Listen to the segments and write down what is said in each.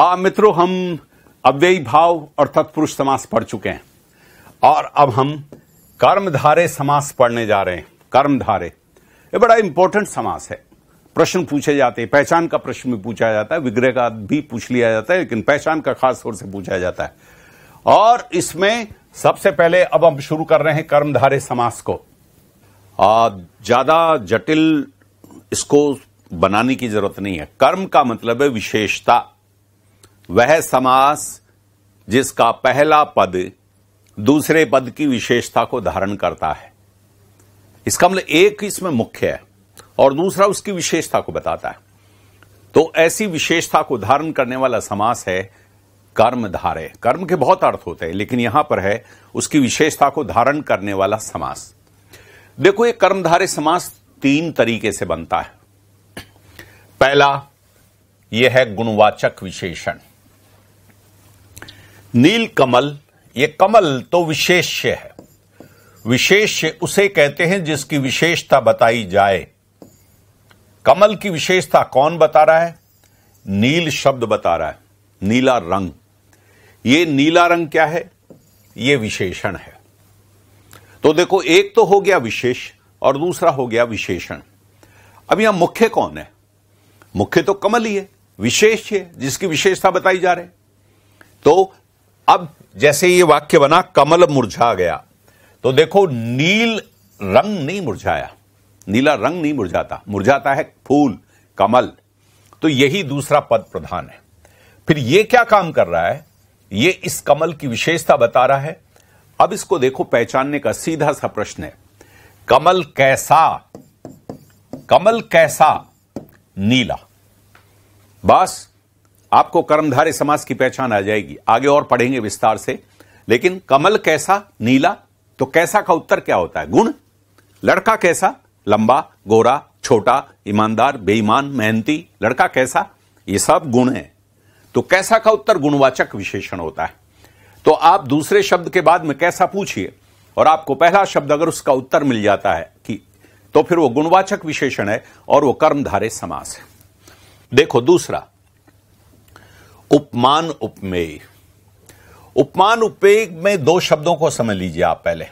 आ मित्रों हम अव्ययी भाव और तत्पुरुष समास पढ़ चुके हैं और अब हम कर्मधारे समास पढ़ने जा रहे हैं कर्मधारे ये बड़ा इंपॉर्टेंट समास है प्रश्न पूछे जाते हैं पहचान का प्रश्न भी पूछा जाता है विग्रह का भी पूछ लिया जाता है लेकिन पहचान का खास तौर से पूछा जाता है और इसमें सबसे पहले अब हम शुरू कर रहे हैं कर्मधारे समास को ज्यादा जटिल इसको बनाने की जरूरत नहीं है कर्म का मतलब है विशेषता वह समास जिसका पहला पद दूसरे पद की विशेषता को धारण करता है इसका मतलब एक इसमें मुख्य है और दूसरा उसकी विशेषता को बताता है तो ऐसी विशेषता को धारण करने वाला समास है कर्म धारे कर्म के बहुत अर्थ होते हैं लेकिन यहां पर है उसकी विशेषता को धारण करने वाला समास देखो ये कर्मधारे समास तीन तरीके से बनता है पहला यह है गुणवाचक विशेषण नील कमल ये कमल तो विशेष्य है विशेष्य उसे कहते हैं जिसकी विशेषता बताई जाए कमल की विशेषता कौन बता रहा है नील शब्द बता रहा है नीला रंग ये नीला रंग क्या है ये विशेषण है तो देखो एक तो हो गया विशेष और दूसरा हो गया विशेषण अब यहां मुख्य कौन है मुख्य तो कमल ही है विशेष है जिसकी विशेषता बताई जा रही तो अब जैसे ये वाक्य बना कमल मुरझा गया तो देखो नील रंग नहीं मुरझाया नीला रंग नहीं मुरझाता मुरझाता है फूल कमल तो यही दूसरा पद प्रधान है फिर ये क्या काम कर रहा है ये इस कमल की विशेषता बता रहा है अब इसको देखो पहचानने का सीधा सा प्रश्न है कमल कैसा कमल कैसा नीला बस आपको कर्मधारय समाज की पहचान आ जाएगी आगे और पढ़ेंगे विस्तार से लेकिन कमल कैसा नीला तो कैसा का उत्तर क्या होता है गुण लड़का कैसा लंबा गोरा छोटा ईमानदार बेईमान मेहनती लड़का कैसा ये सब गुण है तो कैसा का उत्तर गुणवाचक विशेषण होता है तो आप दूसरे शब्द के बाद में कैसा पूछिए और आपको पहला शब्द अगर उसका उत्तर मिल जाता है कि तो फिर वो गुणवाचक विशेषण है और वो कर्मधारे समास है देखो दूसरा उपमान उपमेय उपमान उपमेय में दो शब्दों को समझ लीजिए आप पहले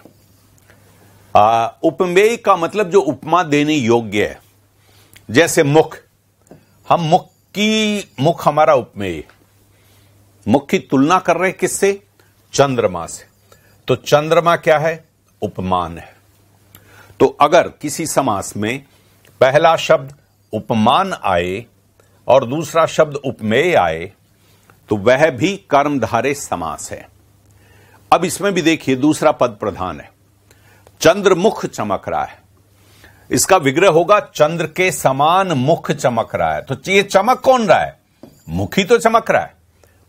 उपमेय का मतलब जो उपमा देने योग्य है जैसे मुख हम मुख की मुख हमारा उपमेय मुख की तुलना कर रहे किससे चंद्रमा से तो चंद्रमा क्या है उपमान है तो अगर किसी समास में पहला शब्द उपमान आए और दूसरा शब्द उपमेय आए तो वह भी कर्मधारे समास है अब इसमें भी देखिए दूसरा पद प्रधान है चंद्रमुख चमक रहा है इसका विग्रह होगा चंद्र के समान मुख चमक रहा है तो ये चमक कौन रहा है मुखी तो चमक रहा है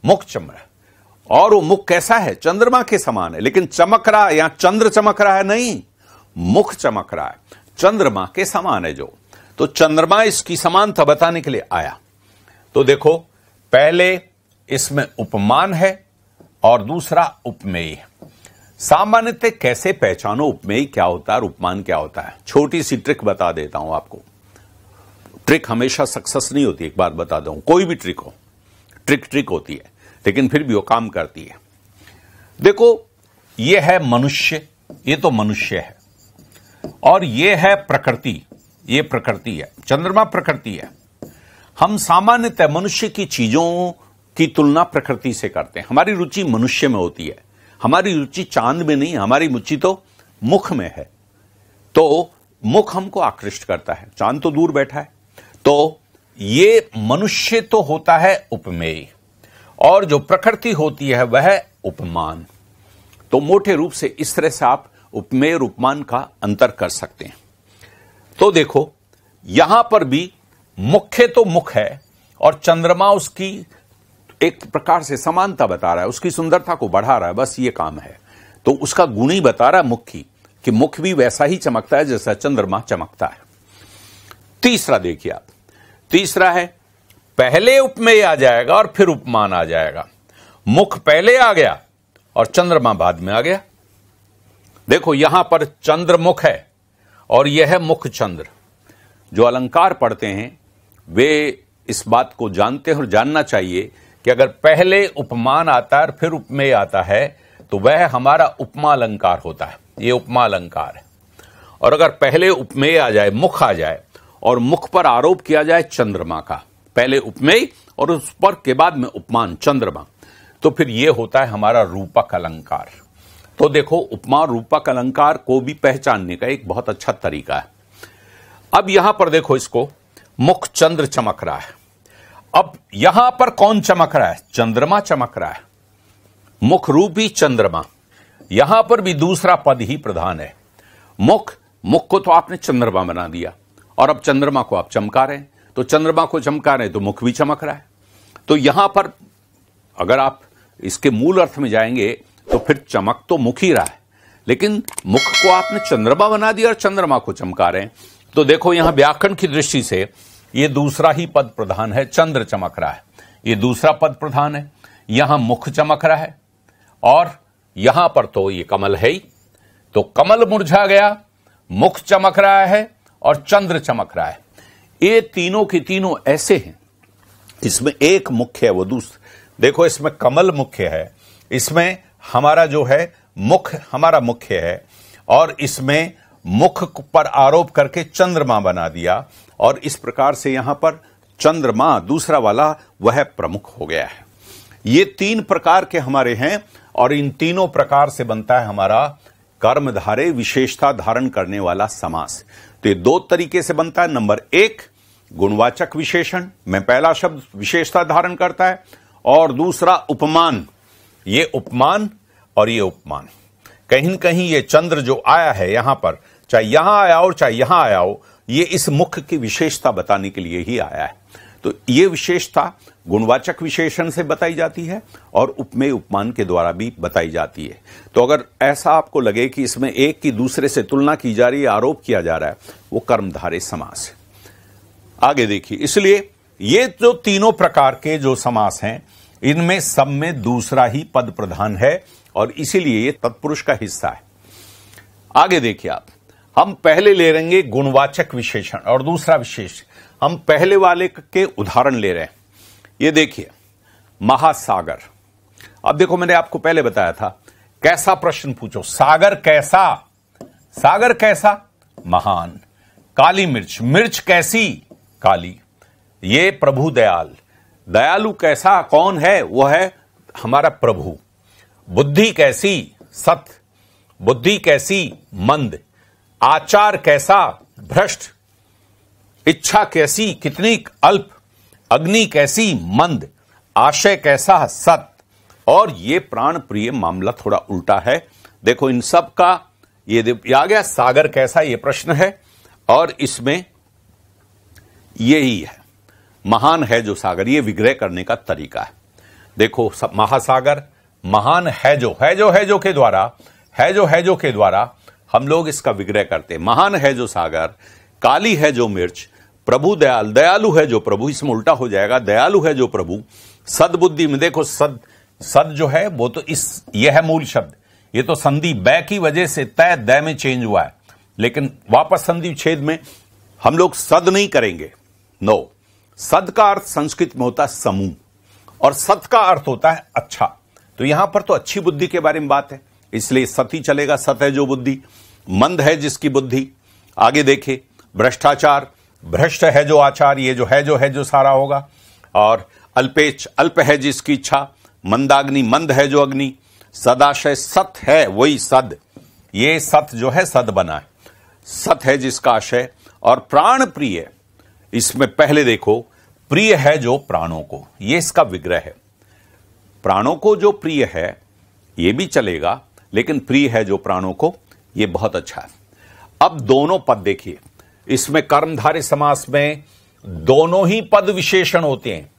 मुख चमक रहा है और वो मुख कैसा है चंद्रमा के समान है लेकिन चमक रहा है यहां चंद्र चमक रहा है नहीं मुख चमक रहा है चंद्रमा के समान है जो तो चंद्रमा इसकी समानता बताने के लिए आया तो देखो पहले इसमें उपमान है और दूसरा उपमेय सामान्यतः कैसे पहचानो उपमेय क्या होता है और उपमान क्या होता है छोटी सी ट्रिक बता देता हूं आपको ट्रिक हमेशा सक्सेस नहीं होती एक बार बता दूं कोई भी ट्रिक हो ट्रिक ट्रिक होती है लेकिन फिर भी वो काम करती है देखो ये है मनुष्य ये तो मनुष्य है और ये है प्रकृति ये प्रकृति है चंद्रमा प्रकृति है हम सामान्यतः मनुष्य की चीजों की तुलना प्रकृति से करते हैं हमारी रुचि मनुष्य में होती है हमारी रुचि चांद में नहीं हमारी रुचि तो मुख में है तो मुख हमको आकृष्ट करता है चांद तो दूर बैठा है तो ये मनुष्य तो होता है उपमेय और जो प्रकृति होती है वह उपमान तो मोटे रूप से इस तरह से आप उपमेय और उपमान का अंतर कर सकते हैं तो देखो यहां पर भी मुख्य तो मुख है और चंद्रमा उसकी एक प्रकार से समानता बता रहा है उसकी सुंदरता को बढ़ा रहा है बस ये काम है तो उसका गुण ही बता रहा है मुख्य कि मुख भी वैसा ही चमकता है जैसा चंद्रमा चमकता है तीसरा देखिए आप तीसरा है पहले उपमेय आ जाएगा और फिर उपमान आ जाएगा मुख पहले आ गया और चंद्रमा बाद में आ गया देखो यहां पर चंद्रमुख है और यह है मुख चंद्र जो अलंकार पढ़ते हैं वे इस बात को जानते हैं और जानना चाहिए कि अगर पहले उपमान आता है और फिर उपमेय आता है तो वह हमारा उपमा अलंकार होता है ये उपमा अलंकार है और अगर पहले उपमेय आ जाए मुख आ जाए और मुख पर आरोप किया जाए चंद्रमा का पहले उपमेय और उस पर के बाद में उपमान चंद्रमा तो फिर यह होता है हमारा रूपक अलंकार तो देखो उपमा रूपक अलंकार को भी पहचानने का एक बहुत अच्छा तरीका है अब यहां पर देखो इसको मुख चंद्र चमक रहा है अब यहां पर कौन चमक रहा है चंद्रमा चमक रहा है मुख रूपी चंद्रमा यहां पर भी दूसरा पद ही प्रधान है मुख मुख को तो आपने चंद्रमा बना दिया और अब चंद्रमा को आप चमका रहे हैं तो चंद्रमा को चमका रहे हैं तो मुख भी चमक रहा है तो यहां पर अगर आप इसके मूल अर्थ में जाएंगे तो फिर चमक तो मुख ही रहा है लेकिन मुख को आपने चंद्रमा बना दिया और चंद्रमा को चमका रहे हैं तो देखो यहां व्याकरण की दृष्टि से ये दूसरा ही पद प्रधान है चंद्र चमक रहा है ये दूसरा पद प्रधान है यहां मुख चमक रहा है और यहां पर तो ये कमल है ही तो कमल मुरझा गया मुख चमक रहा है और चंद्र चमक रहा है ये तीनों के तीनों ऐसे हैं इसमें एक मुख्य है वो दूसरा देखो इसमें कमल मुख्य है इसमें हमारा जो है मुख हमारा मुख्य है और इसमें मुख पर आरोप करके चंद्रमा बना दिया और इस प्रकार से यहां पर चंद्रमा दूसरा वाला वह प्रमुख हो गया है ये तीन प्रकार के हमारे हैं और इन तीनों प्रकार से बनता है हमारा कर्मधारे विशेषता धारण करने वाला समास तो ये दो तरीके से बनता है नंबर एक गुणवाचक विशेषण में पहला शब्द विशेषता धारण करता है और दूसरा उपमान ये उपमान और ये उपमान कहीं कहीं ये चंद्र जो आया है यहां पर चाहे यहां आया हो चाहे यहां आया हो ये इस मुख की विशेषता बताने के लिए ही आया है तो ये विशेषता गुणवाचक विशेषण से बताई जाती है और उपमेय उपमान के द्वारा भी बताई जाती है तो अगर ऐसा आपको लगे कि इसमें एक की दूसरे से तुलना की जा रही है आरोप किया जा रहा है वो कर्मधारे समास है आगे देखिए इसलिए ये जो तीनों प्रकार के जो समास हैं इनमें सब में दूसरा ही पद प्रधान है और इसीलिए ये तत्पुरुष का हिस्सा है आगे देखिए आप हम पहले ले रहेंगे गुणवाचक विशेषण और दूसरा विशेष हम पहले वाले के उदाहरण ले रहे हैं ये देखिए महासागर अब देखो मैंने आपको पहले बताया था कैसा प्रश्न पूछो सागर कैसा सागर कैसा महान काली मिर्च मिर्च कैसी काली ये प्रभु दयाल दयालु कैसा कौन है वो है हमारा प्रभु बुद्धि कैसी सत बुद्धि कैसी मंद आचार कैसा भ्रष्ट इच्छा कैसी कितनी अल्प अग्नि कैसी मंद आशय कैसा सत और ये प्राण प्रिय मामला थोड़ा उल्टा है देखो इन सब का ये आ गया सागर कैसा ये प्रश्न है और इसमें ये ही है महान है जो सागर ये विग्रह करने का तरीका है देखो महासागर महान है जो है जो है जो के द्वारा है जो है जो के द्वारा हम लोग इसका विग्रह करते हैं महान है जो सागर काली है जो मिर्च प्रभु दयाल दयालु है जो प्रभु इसमें उल्टा हो जाएगा दयालु है जो प्रभु सदबुद्धि में देखो सद सद जो है वो तो इस यह है मूल शब्द ये तो संधि बै की वजह से तय दय में चेंज हुआ है लेकिन वापस संधि छेद में हम लोग सद नहीं करेंगे नो सद का अर्थ संस्कृत में होता है समूह और सत का अर्थ होता है अच्छा तो यहां पर तो अच्छी बुद्धि के बारे में बात है इसलिए सती चलेगा सत है जो बुद्धि मंद है जिसकी बुद्धि आगे देखे भ्रष्टाचार भ्रष्ट है जो आचार ये जो है जो है जो सारा होगा और अल्पेच अल्प है जिसकी इच्छा मंदाग्नि मंद है जो अग्नि सदाशय सत है वही सद ये सत जो है सद बना है सत है जिसका आशय और प्राण प्रिय इसमें पहले देखो प्रिय है जो प्राणों को ये इसका विग्रह है प्राणों को जो प्रिय है ये भी चलेगा लेकिन प्रिय है जो प्राणों को यह बहुत अच्छा है अब दोनों पद देखिए इसमें कर्मधारी समास में दोनों ही पद विशेषण होते हैं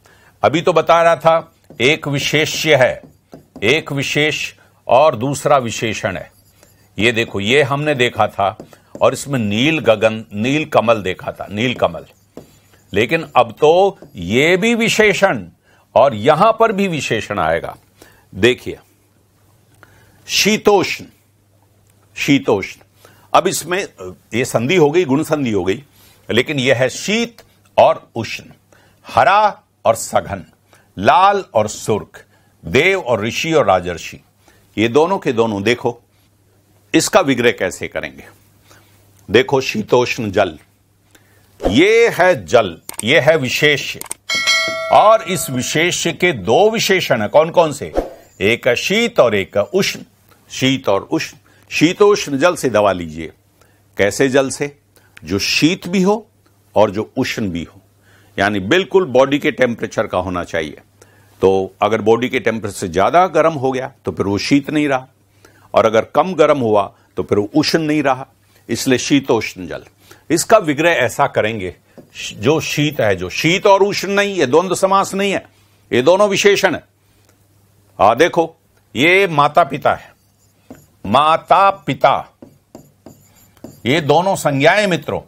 अभी तो बता रहा था एक विशेष्य है एक विशेष और दूसरा विशेषण है ये देखो ये हमने देखा था और इसमें नील गगन नील कमल देखा था नील कमल लेकिन अब तो ये भी विशेषण और यहां पर भी विशेषण आएगा देखिए शीतोष्ण शीतोष्ण अब इसमें ये संधि हो गई गुण संधि हो गई लेकिन यह है शीत और उष्ण हरा और सघन लाल और सुर्ख देव और ऋषि और राजर्षि ये दोनों के दोनों देखो इसका विग्रह कैसे करेंगे देखो शीतोष्ण जल ये है जल ये है विशेष और इस विशेष के दो विशेषण है कौन कौन से एक शीत और एक उष्ण शीत और उष्ण शीतोष्ण जल से दवा लीजिए कैसे जल से जो शीत भी हो और जो उष्ण भी हो यानी बिल्कुल बॉडी के टेम्परेचर का होना चाहिए तो अगर बॉडी के टेम्परेचर से ज़्यादा गर्म हो गया तो फिर वो शीत नहीं रहा और अगर कम गर्म हुआ तो फिर वो उष्ण नहीं रहा इसलिए शीतोष्ण जल इसका विग्रह ऐसा करेंगे जो शीत है जो शीत और उष्ण नहीं है द्वंद्व समास नहीं है ये दोनों विशेषण है आ देखो ये माता पिता है माता पिता ये दोनों संज्ञाएं मित्रों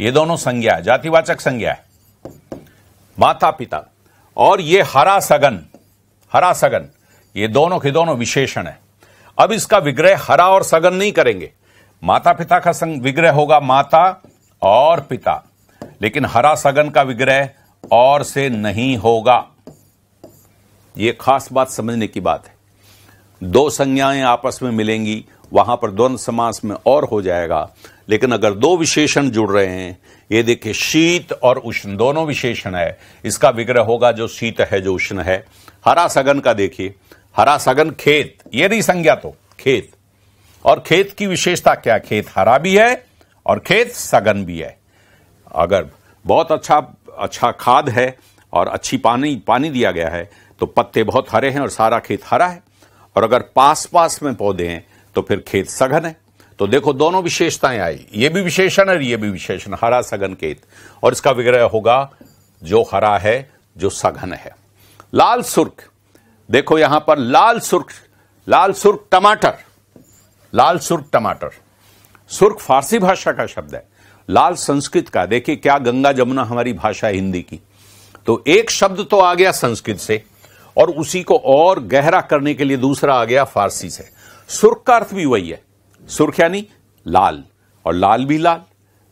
ये दोनों संज्ञा है जातिवाचक संज्ञा है माता पिता और ये हरा सगन हरा सगन ये दोनों के दोनों विशेषण है अब इसका विग्रह हरा और सगन नहीं करेंगे माता पिता का विग्रह होगा माता और पिता लेकिन हरा सगन का विग्रह और से नहीं होगा यह खास बात समझने की बात है दो संज्ञाएं आपस में मिलेंगी वहां पर द्वंद समास में और हो जाएगा लेकिन अगर दो विशेषण जुड़ रहे हैं ये देखिए शीत और उष्ण दोनों विशेषण है इसका विग्रह होगा जो शीत है जो उष्ण है हरा सघन का देखिए हरा सघन खेत ये नहीं संज्ञा तो खेत और खेत की विशेषता क्या खेत हरा भी है और खेत सघन भी है अगर बहुत अच्छा अच्छा खाद है और अच्छी पानी पानी दिया गया है तो पत्ते बहुत हरे हैं और सारा खेत हरा है और अगर पास पास में पौधे हैं तो फिर खेत सघन है तो देखो दोनों विशेषताएं आई ये भी विशेषण और ये भी विशेषण हरा सघन खेत और इसका विग्रह होगा जो हरा है जो सघन है लाल सुर्ख देखो यहां पर लाल सुर्ख लाल सुर्ख टमाटर लाल सुर्ख टमाटर सुर्ख फारसी भाषा का शब्द है लाल संस्कृत का देखिए क्या गंगा जमुना हमारी भाषा है हिंदी की तो एक शब्द तो आ गया संस्कृत से और उसी को और गहरा करने के लिए दूसरा आ गया फारसी से सुर्ख का अर्थ भी वही है सुर्ख यानी लाल और लाल भी लाल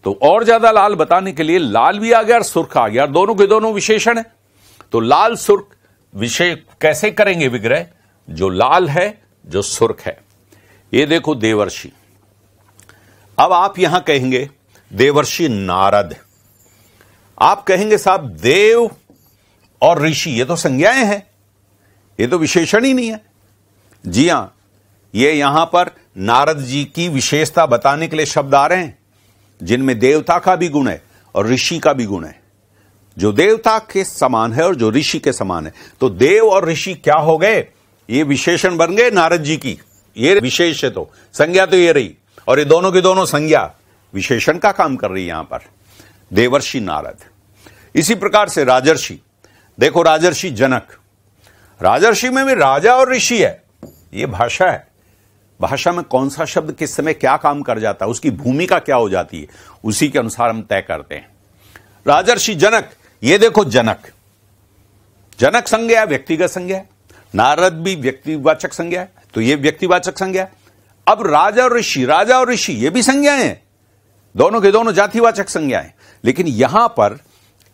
तो और ज्यादा लाल बताने के लिए लाल भी आ गया और सुर्ख आ गया और दोनों के दोनों विशेषण है तो लाल सुर्ख विषय कैसे करेंगे विग्रह जो लाल है जो सुर्ख है ये देखो देवर्षि अब आप यहां कहेंगे देवर्षि नारद आप कहेंगे साहब देव और ऋषि ये तो संज्ञाएं हैं ये तो विशेषण ही नहीं है जी हां ये यहां पर नारद जी की विशेषता बताने के लिए शब्द आ रहे हैं जिनमें देवता का भी गुण है और ऋषि का भी गुण है जो देवता के समान है और जो ऋषि के समान है तो देव और ऋषि क्या हो गए ये विशेषण बन गए नारद जी की ये विशेष है तो संज्ञा तो ये रही और ये दोनों की दोनों संज्ञा विशेषण का काम कर रही है यहां पर देवर्षि नारद इसी प्रकार से राजर्षि देखो राजर्षि जनक राजर्षि में भी राजा और ऋषि है ये भाषा है भाषा में कौन सा शब्द किस समय क्या काम कर जाता है उसकी भूमिका क्या हो जाती है उसी के अनुसार हम तय करते हैं राजर्षि जनक ये देखो जनक जनक संज्ञा व्यक्तिगत संज्ञा नारद भी व्यक्तिवाचक संज्ञा है तो ये व्यक्तिवाचक संज्ञा अब राजा और ऋषि राजा और ऋषि ये भी संज्ञा है दोनों के दोनों जातिवाचक संज्ञा है लेकिन यहां पर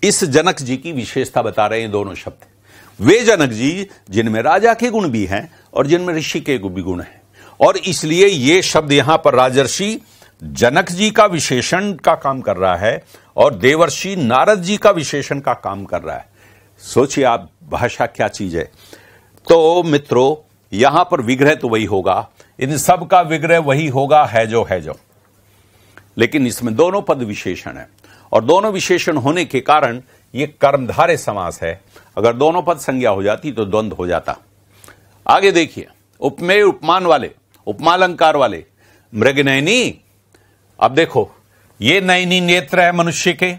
इस जनक जी की विशेषता बता रहे हैं दोनों शब्द वे जनक जी जिनमें राजा के गुण भी हैं और जिनमें ऋषि के भी गुण हैं और इसलिए ये शब्द यहां पर राजर्षि जनक जी का विशेषण का काम कर रहा है और देवर्षि नारद जी का विशेषण का काम कर रहा है सोचिए आप भाषा क्या चीज है तो मित्रों यहां पर विग्रह तो वही होगा इन सब का विग्रह वही होगा है जो है जो लेकिन इसमें दोनों पद विशेषण है और दोनों विशेषण होने के कारण ये कर्मधारय समास है अगर दोनों पद संज्ञा हो जाती तो द्वंद हो जाता आगे देखिए उपमेय उपमान वाले उपमालंकार वाले मृग नयनी अब देखो ये नयनी नेत्र है मनुष्य के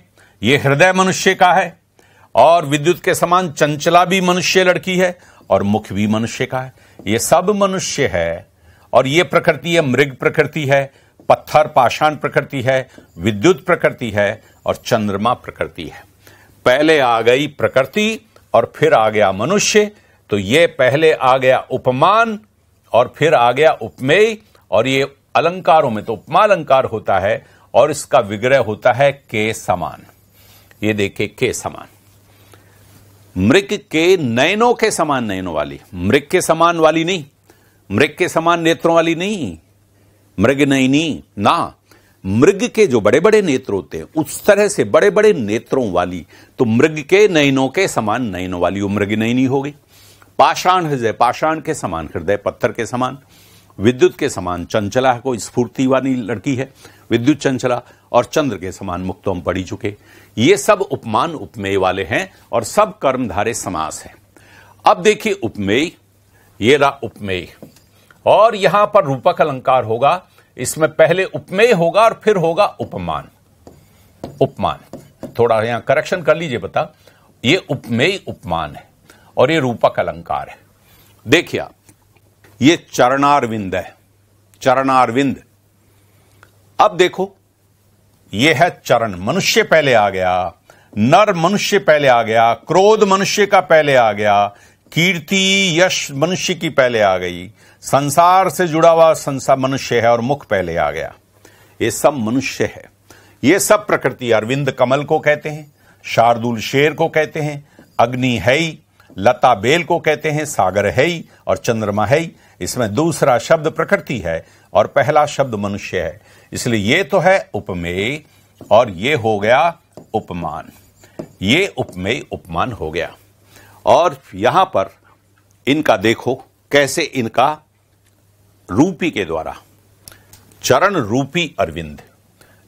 ये हृदय मनुष्य का है और विद्युत के समान चंचला भी मनुष्य लड़की है और मुख भी मनुष्य का है ये सब मनुष्य है और ये प्रकृति है मृग प्रकृति है पत्थर पाषाण प्रकृति है विद्युत प्रकृति है और चंद्रमा प्रकृति है पहले आ गई प्रकृति और फिर आ गया मनुष्य तो ये पहले आ गया उपमान और फिर आ गया उपमेय और ये अलंकारों में तो उपमा अलंकार होता है और इसका विग्रह होता है के समान ये देखे के समान मृग के नयनों के समान नयनों वाली मृग के समान वाली नहीं मृग के समान नेत्रों वाली नहीं मृग नयनी ना मृग के जो बड़े बड़े नेत्र होते हैं उस तरह से बड़े बड़े नेत्रों वाली तो मृग के नयनों के समान नयनों वाली वो मृग नयनी हो गई पाषाण हृदय पाषाण के समान हृदय पत्थर के समान विद्युत के समान चंचला को स्फूर्ति वाली लड़की है विद्युत चंचला और चंद्र के समान मुक्त हम पढ़ी चुके ये सब उपमान उपमेय वाले हैं और सब कर्मधारे समास है अब देखिए उपमेय ये रहा उपमेय और यहां पर रूपक अलंकार होगा इसमें पहले उपमेय होगा और फिर होगा उपमान उपमान थोड़ा यहां करेक्शन कर लीजिए बता ये उपमेय उपमान है और ये रूपक अलंकार है देखिए आप ये चरणारविंद है चरणारविंद अब देखो ये है चरण मनुष्य पहले आ गया नर मनुष्य पहले आ गया क्रोध मनुष्य का पहले आ गया कीर्ति यश मनुष्य की पहले आ गई संसार से जुड़ा हुआ संसार मनुष्य है और मुख पहले आ गया ये सब मनुष्य है ये सब प्रकृति अरविंद कमल को कहते हैं शार्दुल शेर को कहते हैं अग्नि है ही लता बेल को कहते हैं सागर है ही और चंद्रमा है ही इसमें दूसरा शब्द प्रकृति है और पहला शब्द मनुष्य है इसलिए ये तो है उपमेय और ये हो गया उपमान ये उपमेय उपमान हो गया और यहां पर इनका देखो कैसे इनका रूपी के द्वारा चरण रूपी अरविंद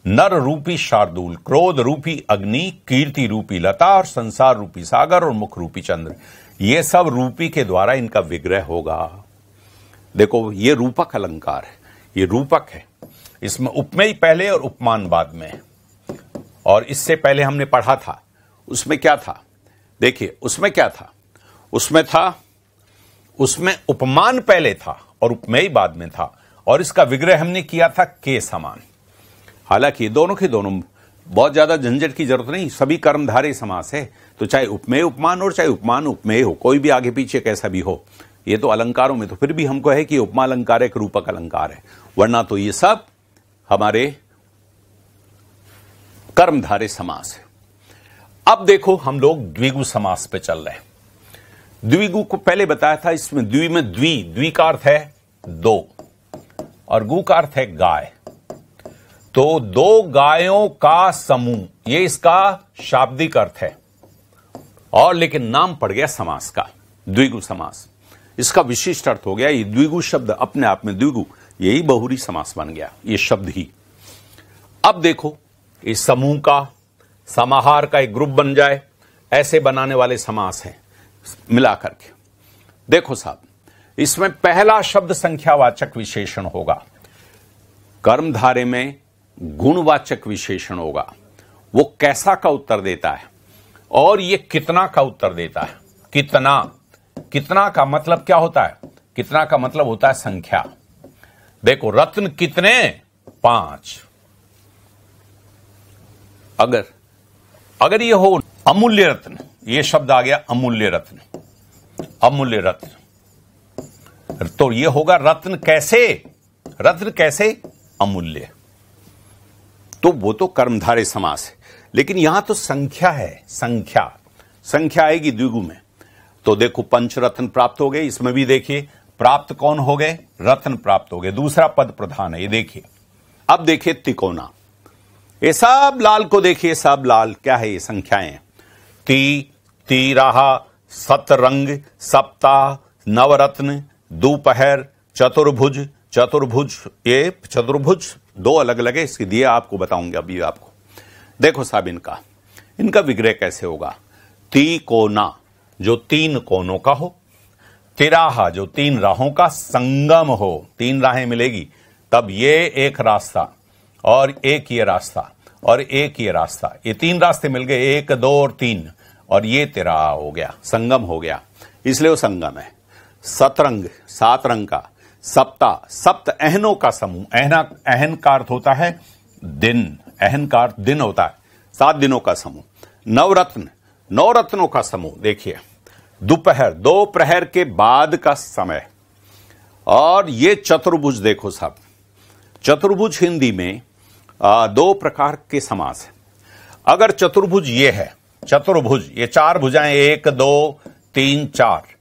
नर रूपी शार्दूल क्रोध रूपी अग्नि कीर्ति रूपी लता और संसार रूपी सागर और मुख रूपी चंद्र ये सब रूपी के द्वारा इनका विग्रह होगा देखो ये रूपक अलंकार है ये रूपक है इसमें उपमेय पहले और उपमान बाद में है और इससे पहले हमने पढ़ा था उसमें क्या था देखिए उसमें क्या था उसमें था उसमें उपमान पहले था और उपमेय बाद में था और इसका विग्रह हमने किया था के समान हालांकि दोनों के दोनों बहुत ज्यादा झंझट की जरूरत नहीं सभी कर्मधारे समास है तो चाहे उपमेय उपमान और चाहे उपमान उपमेय हो कोई भी आगे पीछे कैसा भी हो ये तो अलंकारों में तो फिर भी हमको है कि उपमा अलंकार एक रूपक अलंकार है वरना तो ये सब हमारे कर्मधारे समास है अब देखो हम लोग द्विगु समास पे चल रहे हैं द्विगु को पहले बताया था इसमें द्वि में द्वि द्वि का अर्थ है दो और गु का अर्थ है गाय तो दो गायों का समूह ये इसका शाब्दिक अर्थ है और लेकिन नाम पड़ गया समास का द्विगु समास इसका विशिष्ट अर्थ हो गया ये द्विगु शब्द अपने आप में द्विगु यही बहुरी समास बन गया ये शब्द ही अब देखो इस समूह का समाहार का एक ग्रुप बन जाए ऐसे बनाने वाले समास हैं मिलाकर के देखो साहब इसमें पहला शब्द संख्यावाचक विशेषण होगा कर्मधारे में गुणवाचक विशेषण होगा वो कैसा का उत्तर देता है और ये कितना का उत्तर देता है कितना कितना का मतलब क्या होता है कितना का मतलब होता है संख्या देखो रत्न कितने पांच अगर अगर ये हो अमूल्य रत्न ये शब्द आ गया अमूल्य रत्न अमूल्य रत्न तो ये होगा रत्न कैसे रत्न कैसे अमूल्य तो वो तो कर्मधारे समास है लेकिन यहां तो संख्या है संख्या संख्या आएगी द्विगु में तो देखो पंच रत्न प्राप्त हो गए इसमें भी देखिए प्राप्त कौन हो गए रत्न प्राप्त हो गए दूसरा पद प्रधान है ये देखिए अब देखिए तिकोना एसाब लाल को देखिए एसाब लाल क्या है ये संख्याएं ती तीराहा सतरंग सप्ताह नवरत्न दोपहर चतुर्भुज चतुर्भुज ये चतुर्भुज दो अलग अलग है इसके दिए आपको बताऊंगा अभी आपको देखो साहब इनका इनका विग्रह कैसे होगा ती कोना जो तीन कोनों का हो तिराहा जो तीन राहों का संगम हो तीन राहें मिलेगी तब ये एक रास्ता और एक ये रास्ता और एक ये रास्ता ये तीन रास्ते मिल गए एक दो और तीन और ये तेरा हो गया संगम हो गया इसलिए वो संगम है सतरंग सात रंग का सप्ता सप्त एहनों का समूह एहना अहन का अर्थ होता है दिन अहन का अर्थ दिन होता है सात दिनों का समूह नवरत्न नौ रत्नों का समूह देखिए दोपहर दो प्रहर के बाद का समय और ये चतुर्भुज देखो साहब चतुर्भुज हिंदी में आ, दो प्रकार के समास है अगर चतुर्भुज ये है चतुर्भुज ये चार भुजाएं एक दो तीन चार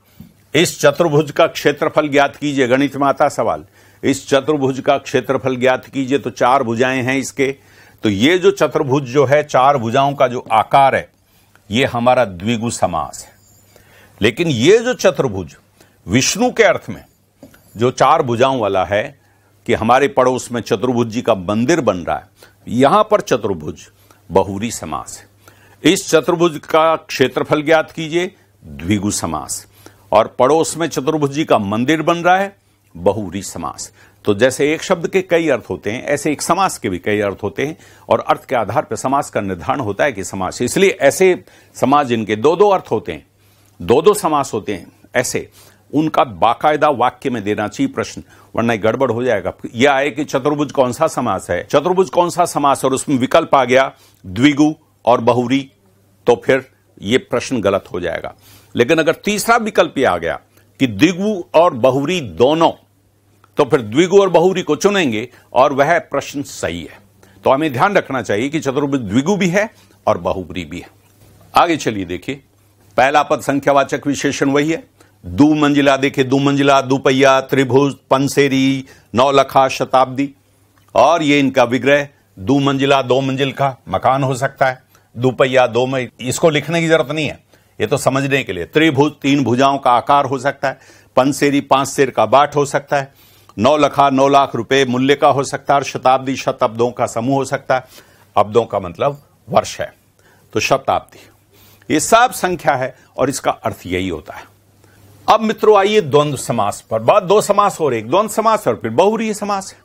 इस चतुर्भुज का क्षेत्रफल ज्ञात कीजिए गणित में आता सवाल इस चतुर्भुज का क्षेत्रफल ज्ञात कीजिए तो चार भुजाएं हैं इसके तो ये जो चतुर्भुज जो है चार भुजाओं का जो आकार है ये हमारा द्विगु समास है लेकिन ये जो चतुर्भुज विष्णु के अर्थ में जो चार भुजाओं वाला है कि हमारे पड़ोस में चतुर्भुज जी का मंदिर बन रहा है यहां पर चतुर्भुज बहुरी समास है इस चतुर्भुज का क्षेत्रफल ज्ञात कीजिए द्विगु समास और पड़ोस में चतुर्भुज जी का मंदिर बन रहा है बहुरी समास तो जैसे एक शब्द के कई अर्थ होते हैं ऐसे एक समास के भी कई अर्थ होते हैं और अर्थ के आधार पर समास का निर्धारण होता है कि समास इसलिए ऐसे समाज इनके दो दो अर्थ होते हैं दो दो समास होते हैं ऐसे उनका बाकायदा वाक्य में देना चाहिए प्रश्न वरना गड़बड़ हो जाएगा यह आए कि चतुर्भुज कौन सा समास है चतुर्भुज कौन सा समास और उसमें विकल्प आ गया द्विगु और बहुरी तो फिर यह प्रश्न गलत हो जाएगा लेकिन अगर तीसरा विकल्प यह आ गया कि द्विगु और बहुरी दोनों तो फिर द्विगु और बहुरी को चुनेंगे और वह प्रश्न सही है तो हमें ध्यान रखना चाहिए कि चतुर्भुज द्विगु भी है और बहुबरी भी है आगे चलिए देखिए पहला पद संख्यावाचक विशेषण वही है दो मंजिला देखे दो मंजिला दुपहिया त्रिभुज पनसेरी नौलखा शताब्दी और ये इनका विग्रह दो मंजिला दो मंजिल का मकान हो सकता है दुपहिया दो मई इसको लिखने की जरूरत नहीं है ये तो समझने के लिए त्रिभुज तीन भुजाओं का आकार हो सकता है पनसेरी पांच सेर का बाट हो सकता है नौ लखा नौ लाख रुपए मूल्य का हो सकता है और शताब्दी शताब्दों का समूह हो सकता है अब्दों का मतलब वर्ष है तो शताब्दी ये सब संख्या है और इसका अर्थ यही होता है अब मित्रों आइए द्वंद्व समास पर बात दो समास और एक द्वंद्व समास और फिर बहुरी समास है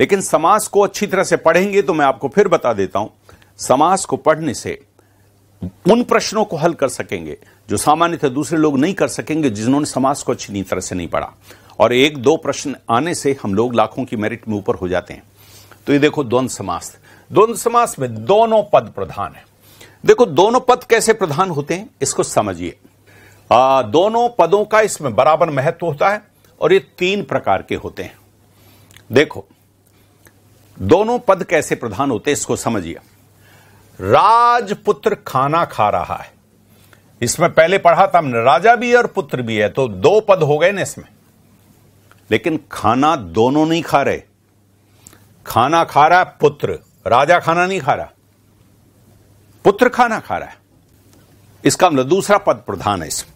लेकिन समास को अच्छी तरह से पढ़ेंगे तो मैं आपको फिर बता देता हूं समास को पढ़ने से उन प्रश्नों को हल कर सकेंगे जो सामान्यतः दूसरे लोग नहीं कर सकेंगे जिन्होंने समास को अच्छी तरह से नहीं पढ़ा और एक दो प्रश्न आने से हम लोग लाखों की मेरिट में ऊपर हो जाते हैं तो ये देखो द्वंद्व समास द्वंद्व समास में दोनों पद प्रधान है देखो दोनों पद कैसे प्रधान होते हैं इसको समझिए आ, दोनों पदों का इसमें बराबर महत्व होता है और ये तीन प्रकार के होते हैं देखो दोनों पद कैसे प्रधान होते हैं इसको समझिए राजपुत्र खाना खा रहा है इसमें पहले पढ़ा था हमने राजा भी है और पुत्र भी है तो दो पद हो गए ना इसमें लेकिन खाना दोनों नहीं खा रहे खाना खा रहा है पुत्र राजा खाना नहीं खा रहा पुत्र खाना खा रहा है इसका मतलब दूसरा पद प्रधान है इसमें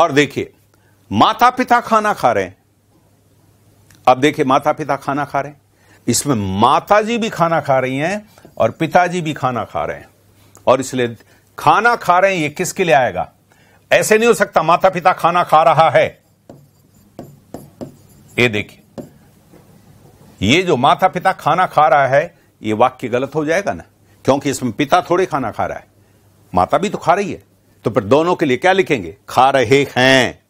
और देखिए माता पिता खाना खा रहे हैं अब देखिए माता पिता खाना खा रहे हैं इसमें माता जी भी खाना खा रही हैं और पिताजी भी खाना खा रहे हैं और इसलिए खाना खा रहे हैं ये किसके लिए आएगा ऐसे नहीं हो सकता माता पिता खाना खा रहा है ये देखिए ये जो माता पिता खाना खा रहा है ये वाक्य गलत हो जाएगा ना क्योंकि इसमें पिता थोड़े खाना खा रहा है माता भी तो खा रही है तो फिर दोनों के लिए क्या लिखेंगे खा रहे हैं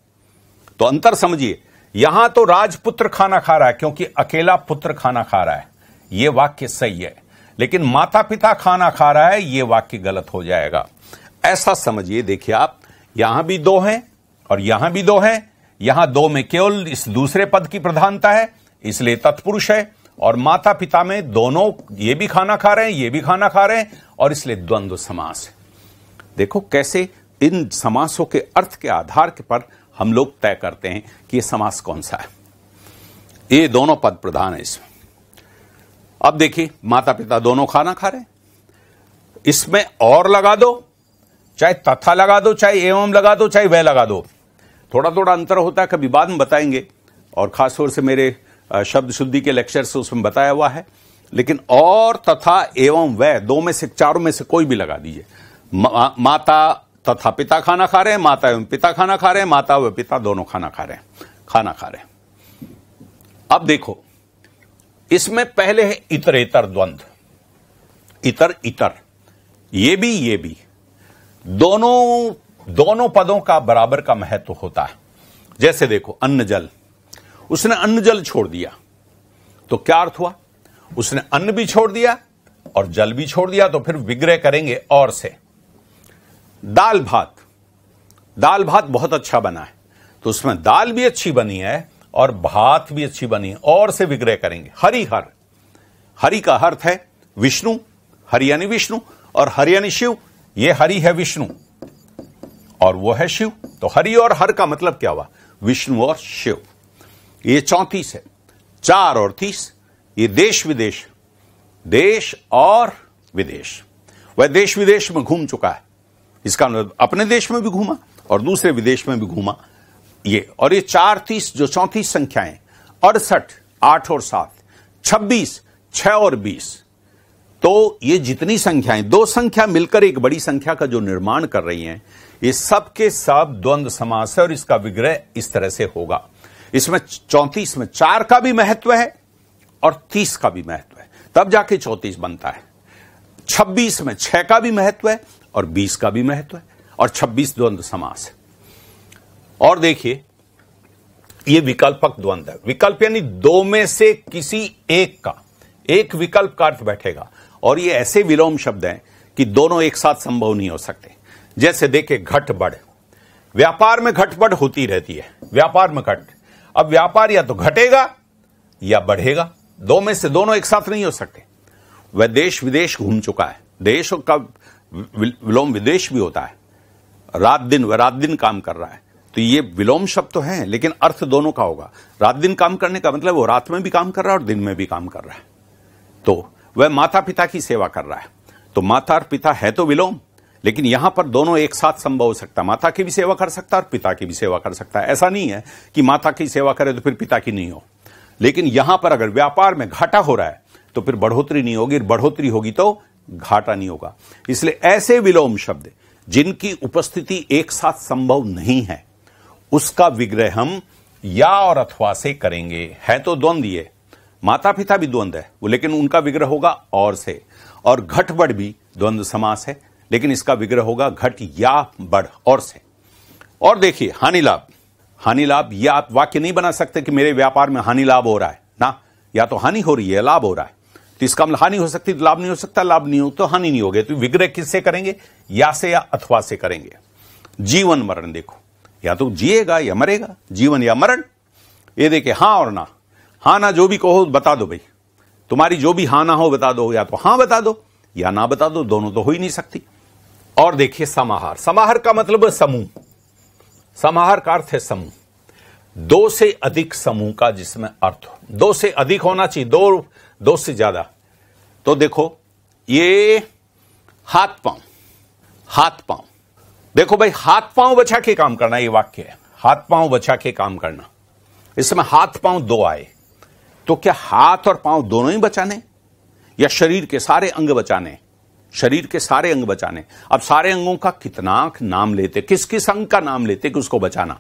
तो अंतर समझिए यहां तो राजपुत्र खाना खा रहा है क्योंकि अकेला पुत्र खाना खा रहा है यह वाक्य सही है लेकिन माता पिता खाना खा रहा है यह वाक्य गलत हो जाएगा ऐसा समझिए देखिए आप यहां भी दो हैं और यहां भी दो हैं यहां दो में केवल इस दूसरे पद की प्रधानता है इसलिए तत्पुरुष है और माता पिता में दोनों ये भी खाना खा रहे हैं ये भी खाना खा रहे हैं और इसलिए द्वंद्व समास है देखो कैसे इन समासों के अर्थ के आधार के पर हम लोग तय करते हैं कि यह समास कौन सा है ये दोनों पद प्रधान है इसमें अब देखिए माता पिता दोनों खाना खा रहे इसमें और लगा दो चाहे तथा लगा दो चाहे एवं लगा दो चाहे वह लगा दो थोड़ा थोड़ा अंतर होता है कभी बाद में बताएंगे और खासतौर से मेरे शब्द शुद्धि के लेक्चर से उसमें बताया हुआ है लेकिन और तथा एवं वह दो में से चारों में से कोई भी लगा दीजिए मा, माता तथा पिता खाना खा रहे हैं माता एवं पिता खाना खा रहे हैं माता व पिता दोनों खाना खा रहे हैं खाना खा रहे हैं अब देखो इसमें पहले है इतर इतर द्वंद्व इतर इतर ये भी ये भी दोनों दोनों पदों का बराबर का महत्व होता है जैसे देखो अन्न जल उसने अन्न जल छोड़ दिया तो क्या अर्थ हुआ उसने अन्न भी छोड़ दिया और जल भी छोड़ दिया तो फिर विग्रह करेंगे और से दाल भात दाल भात बहुत अच्छा बना है तो उसमें दाल भी अच्छी बनी है और भात भी अच्छी बनी है और से विग्रह करेंगे हरि हर हरि का अर्थ है विष्णु हरियाणी विष्णु और हरियाणी शिव ये हरि है विष्णु और वो है शिव तो हरि और हर का मतलब क्या हुआ विष्णु और शिव ये चौंतीस है चार और तीस ये देश विदेश देश और विदेश वह देश विदेश में घूम चुका है इसका अपने देश में भी घूमा और दूसरे विदेश में भी घूमा ये और ये चार तीस जो चौंतीस संख्याएं अड़सठ आठ और सात छब्बीस छ और बीस तो ये जितनी संख्याएं दो संख्या मिलकर एक बड़ी संख्या का जो निर्माण कर रही हैं ये सब के सब द्वंद्व समास है और इसका विग्रह इस तरह से होगा इसमें चौंतीस में चार का भी महत्व है और तीस का भी महत्व है तब जाके चौंतीस बनता है छब्बीस में छह का भी महत्व है और बीस का भी महत्व है और छब्बीस द्वंद्व समास है और देखिए ये विकल्पक द्वंद्व है विकल्प यानी दो में से किसी एक का एक विकल्प का अर्थ बैठेगा और ये ऐसे विलोम शब्द हैं कि दोनों एक साथ संभव नहीं हो सकते जैसे देखे घट बढ़ व्यापार में घटबड़ होती रहती है व्यापार में घट अब व्यापार या तो घटेगा या बढ़ेगा दो में से दोनों एक साथ नहीं हो सकते वह देश विदेश घूम चुका है देश का विलोम विदेश भी होता है रात दिन व रात दिन काम कर रहा है तो ये विलोम शब्द तो है लेकिन अर्थ दोनों का होगा रात दिन काम करने का मतलब वो रात में भी काम कर रहा है और दिन में भी काम कर रहा है तो वह माता पिता की सेवा कर रहा है तो माता और पिता है तो विलोम लेकिन यहां पर दोनों एक साथ संभव हो सकता है माता की भी सेवा कर सकता है और पिता की भी सेवा कर सकता है ऐसा नहीं है कि माता की सेवा करे तो फिर पिता की नहीं हो लेकिन यहां पर अगर व्यापार में घाटा हो रहा है तो फिर बढ़ोतरी नहीं होगी बढ़ोतरी होगी तो घाटा नहीं होगा इसलिए ऐसे विलोम शब्द जिनकी उपस्थिति एक साथ संभव नहीं है उसका विग्रह हम या और अथवा से करेंगे है तो द्वंद्व ये माता पिता भी द्वंद्व है वो लेकिन उनका विग्रह होगा और से और घट बढ़ भी द्वंद समास है लेकिन इसका विग्रह होगा घट या बढ़ और से और देखिए हानि लाभ हानि लाभ यह आप वाक्य नहीं बना सकते कि मेरे व्यापार में हानि लाभ हो रहा है ना या तो हानि हो रही है लाभ हो रहा है तो इसका मतलब हानि हो सकती तो लाभ नहीं हो सकता लाभ नहीं हो तो हानि नहीं होगी तो विग्रह किससे करेंगे या से या अथवा से करेंगे जीवन मरण देखो या तो जिएगा या मरेगा जीवन या मरण ये देखे हां और ना हां ना जो भी कहो बता दो भाई तुम्हारी जो भी हां ना हो बता दो या तो हां बता दो या ना बता दो दोनों तो हो ही नहीं सकती और देखिए समाहार समाहार का मतलब समूह समाहार का अर्थ है समूह दो से अधिक समूह का जिसमें अर्थ हो दो से अधिक होना चाहिए दो दो से ज्यादा तो देखो ये हाथ पांव हाथ पांव देखो भाई हाथ पांव बचा के काम करना ये वाक्य है हाथ पांव बचा के काम करना इस समय हाथ पांव दो आए तो क्या हाथ और पांव दोनों ही बचाने या शरीर के सारे अंग बचाने शरीर के सारे अंग बचाने अब सारे अंगों का कितना नाम लेते किस किस अंग का नाम लेते कि उसको बचाना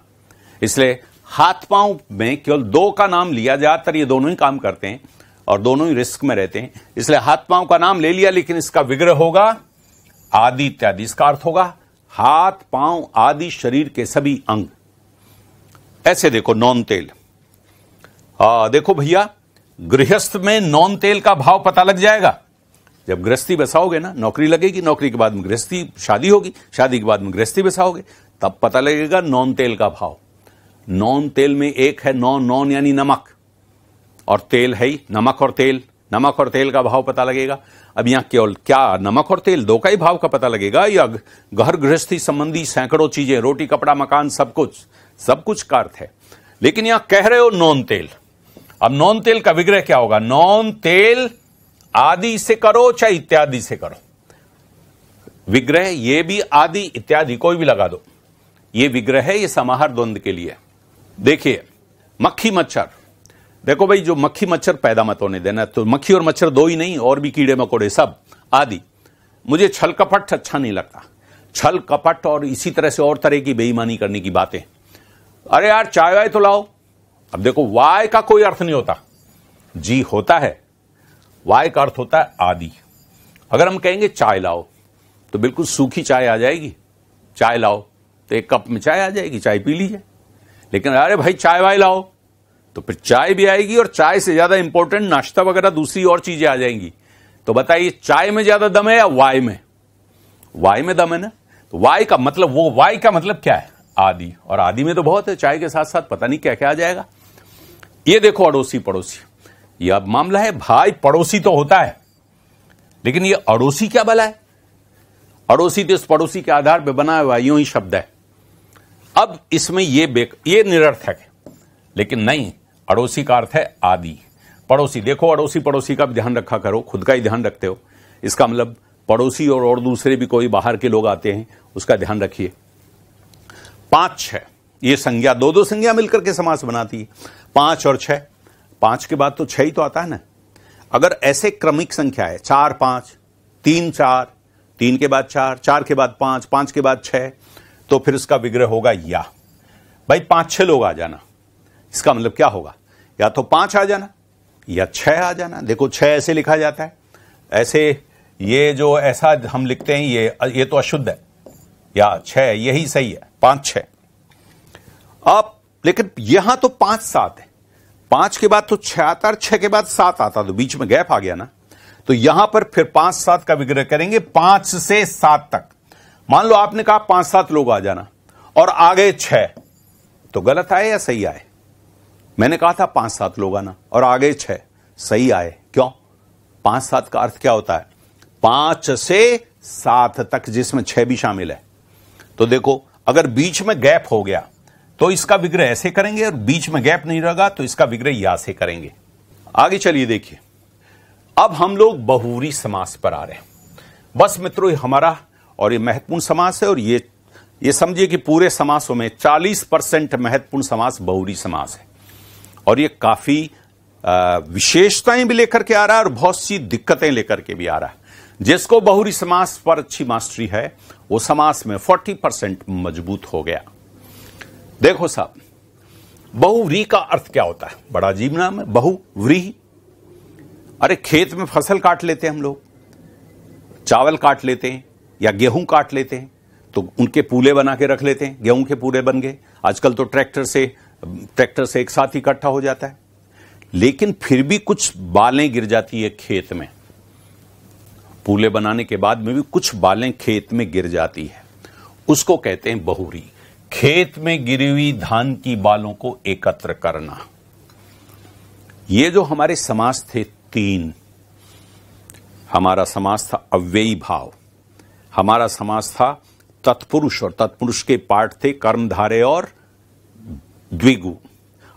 इसलिए हाथ पांव में केवल दो का नाम लिया ज्यादातर ये दोनों ही काम करते हैं और दोनों ही रिस्क में रहते हैं इसलिए हाथ पांव का नाम ले लिया लेकिन इसका विग्रह होगा आदि इत्यादि इसका अर्थ होगा हाथ पांव आदि शरीर के सभी अंग ऐसे देखो नॉन तेल आ, देखो भैया गृहस्थ में नॉन तेल का भाव पता लग जाएगा जब गृहस्थी बसाओगे ना नौकरी लगेगी नौकरी के बाद में गृहस्थी शादी होगी शादी के बाद में गृहस्थी बसाओगे तब पता लगेगा नॉन तेल का भाव नॉन तेल में एक है नॉन नॉन यानी नमक और तेल है ही नमक और तेल नमक और तेल का भाव पता लगेगा अब यहां केवल क्या नमक और तेल दो का ही भाव का पता लगेगा या घर गृहस्थी संबंधी सैकड़ों चीजें रोटी कपड़ा मकान सब कुछ सब कुछ का अर्थ है लेकिन यहां कह रहे हो नॉन तेल अब नॉन तेल का विग्रह क्या होगा नॉन तेल आदि से करो चाहे इत्यादि से करो विग्रह ये भी आदि इत्यादि कोई भी लगा दो ये विग्रह है ये समाहर द्वंद के लिए देखिए मक्खी मच्छर देखो भाई जो मक्खी मच्छर पैदा मत होने देना तो मक्खी और मच्छर दो ही नहीं और भी कीड़े मकोड़े सब आदि मुझे छल कपट अच्छा नहीं लगता छल कपट और इसी तरह से और तरह की बेईमानी करने की बातें अरे यार चाय वाय तो लाओ अब देखो वाय का कोई अर्थ नहीं होता जी होता है वाय का अर्थ होता है आदि अगर हम कहेंगे चाय लाओ तो बिल्कुल सूखी चाय आ जाएगी चाय लाओ तो एक कप में चाय आ जाएगी चाय पी लीजिए लेकिन अरे भाई चाय वाय लाओ तो फिर चाय भी आएगी और चाय से ज्यादा इंपॉर्टेंट नाश्ता वगैरह दूसरी और चीजें आ जाएंगी तो बताइए चाय में ज्यादा दम है या वाय में वाय में दम है ना तो वाय का मतलब वो वाय का मतलब क्या है आदि और आदि में तो बहुत है चाय के साथ साथ पता नहीं क्या क्या आ जाएगा ये देखो अड़ोसी पड़ोसी यह अब मामला है भाई पड़ोसी तो होता है लेकिन ये अड़ोसी क्या बला है अड़ोसी तो इस पड़ोसी के आधार पर बना हुआ यू ही शब्द है अब इसमें ये ये निरर्थक है लेकिन नहीं अड़ोसी का अर्थ है आदि पड़ोसी देखो अड़ोसी पड़ोसी का भी ध्यान रखा करो खुद का ही ध्यान रखते हो इसका मतलब पड़ोसी और और दूसरे भी कोई बाहर के लोग आते हैं उसका ध्यान रखिए पांच छह ये संज्ञा दो दो संज्ञा मिलकर के समास बनाती है पांच और छह पांच के बाद तो छह ही तो आता है ना अगर ऐसे क्रमिक संख्या है चार पांच तीन चार तीन के बाद चार चार के बाद पांच पांच के बाद छह तो फिर इसका विग्रह होगा या भाई पांच छह लोग आ जाना इसका मतलब क्या होगा या तो पांच आ जाना या छह आ जाना देखो छह ऐसे लिखा जाता है ऐसे ये जो ऐसा हम लिखते हैं ये ये तो अशुद्ध है या छह यही सही है पांच छह अब लेकिन यहां तो पांच सात है पांच के बाद तो छह आता और छह के बाद सात आता तो बीच में गैप आ गया ना तो यहां पर फिर पांच सात का विग्रह करेंगे पांच से सात तक मान लो आपने कहा पांच सात लोग आ जाना और आगे छह तो गलत आए या सही आए मैंने कहा था पांच सात लोग आना और आगे छह सही आए क्यों पांच सात का अर्थ क्या होता है पांच से सात तक जिसमें छह भी शामिल है तो देखो अगर बीच में गैप हो गया तो इसका विग्रह ऐसे करेंगे और बीच में गैप नहीं रहेगा तो इसका विग्रह या से करेंगे आगे चलिए देखिए अब हम लोग बहुवरी समास पर आ रहे हैं बस मित्रों हमारा और ये महत्वपूर्ण समास है और ये ये समझिए कि पूरे समासों में 40 परसेंट महत्वपूर्ण समास बहुरी समास है और ये काफी विशेषताएं भी लेकर के आ रहा है और बहुत सी दिक्कतें लेकर के भी आ रहा है जिसको बहुरी समास पर अच्छी मास्टरी है वो समास में 40 परसेंट मजबूत हो गया देखो साहब बहुव्री का अर्थ क्या होता है बड़ा अजीब नाम है बहुव्रीह अरे खेत में फसल काट लेते हैं हम लोग चावल काट लेते हैं या गेहूं काट लेते हैं तो उनके पूले बना के रख लेते हैं गेहूं के पूले बन गए आजकल तो ट्रैक्टर से ट्रैक्टर से एक साथ इकट्ठा हो जाता है लेकिन फिर भी कुछ बालें गिर जाती है खेत में पूले बनाने के बाद में भी कुछ बालें खेत में गिर जाती है उसको कहते हैं बहुरी खेत में गिरी हुई धान की बालों को एकत्र करना ये जो हमारे समाज थे तीन हमारा समाज था अव्ययी भाव हमारा समाज था तत्पुरुष और तत्पुरुष के पाठ थे कर्मधारे और द्विगु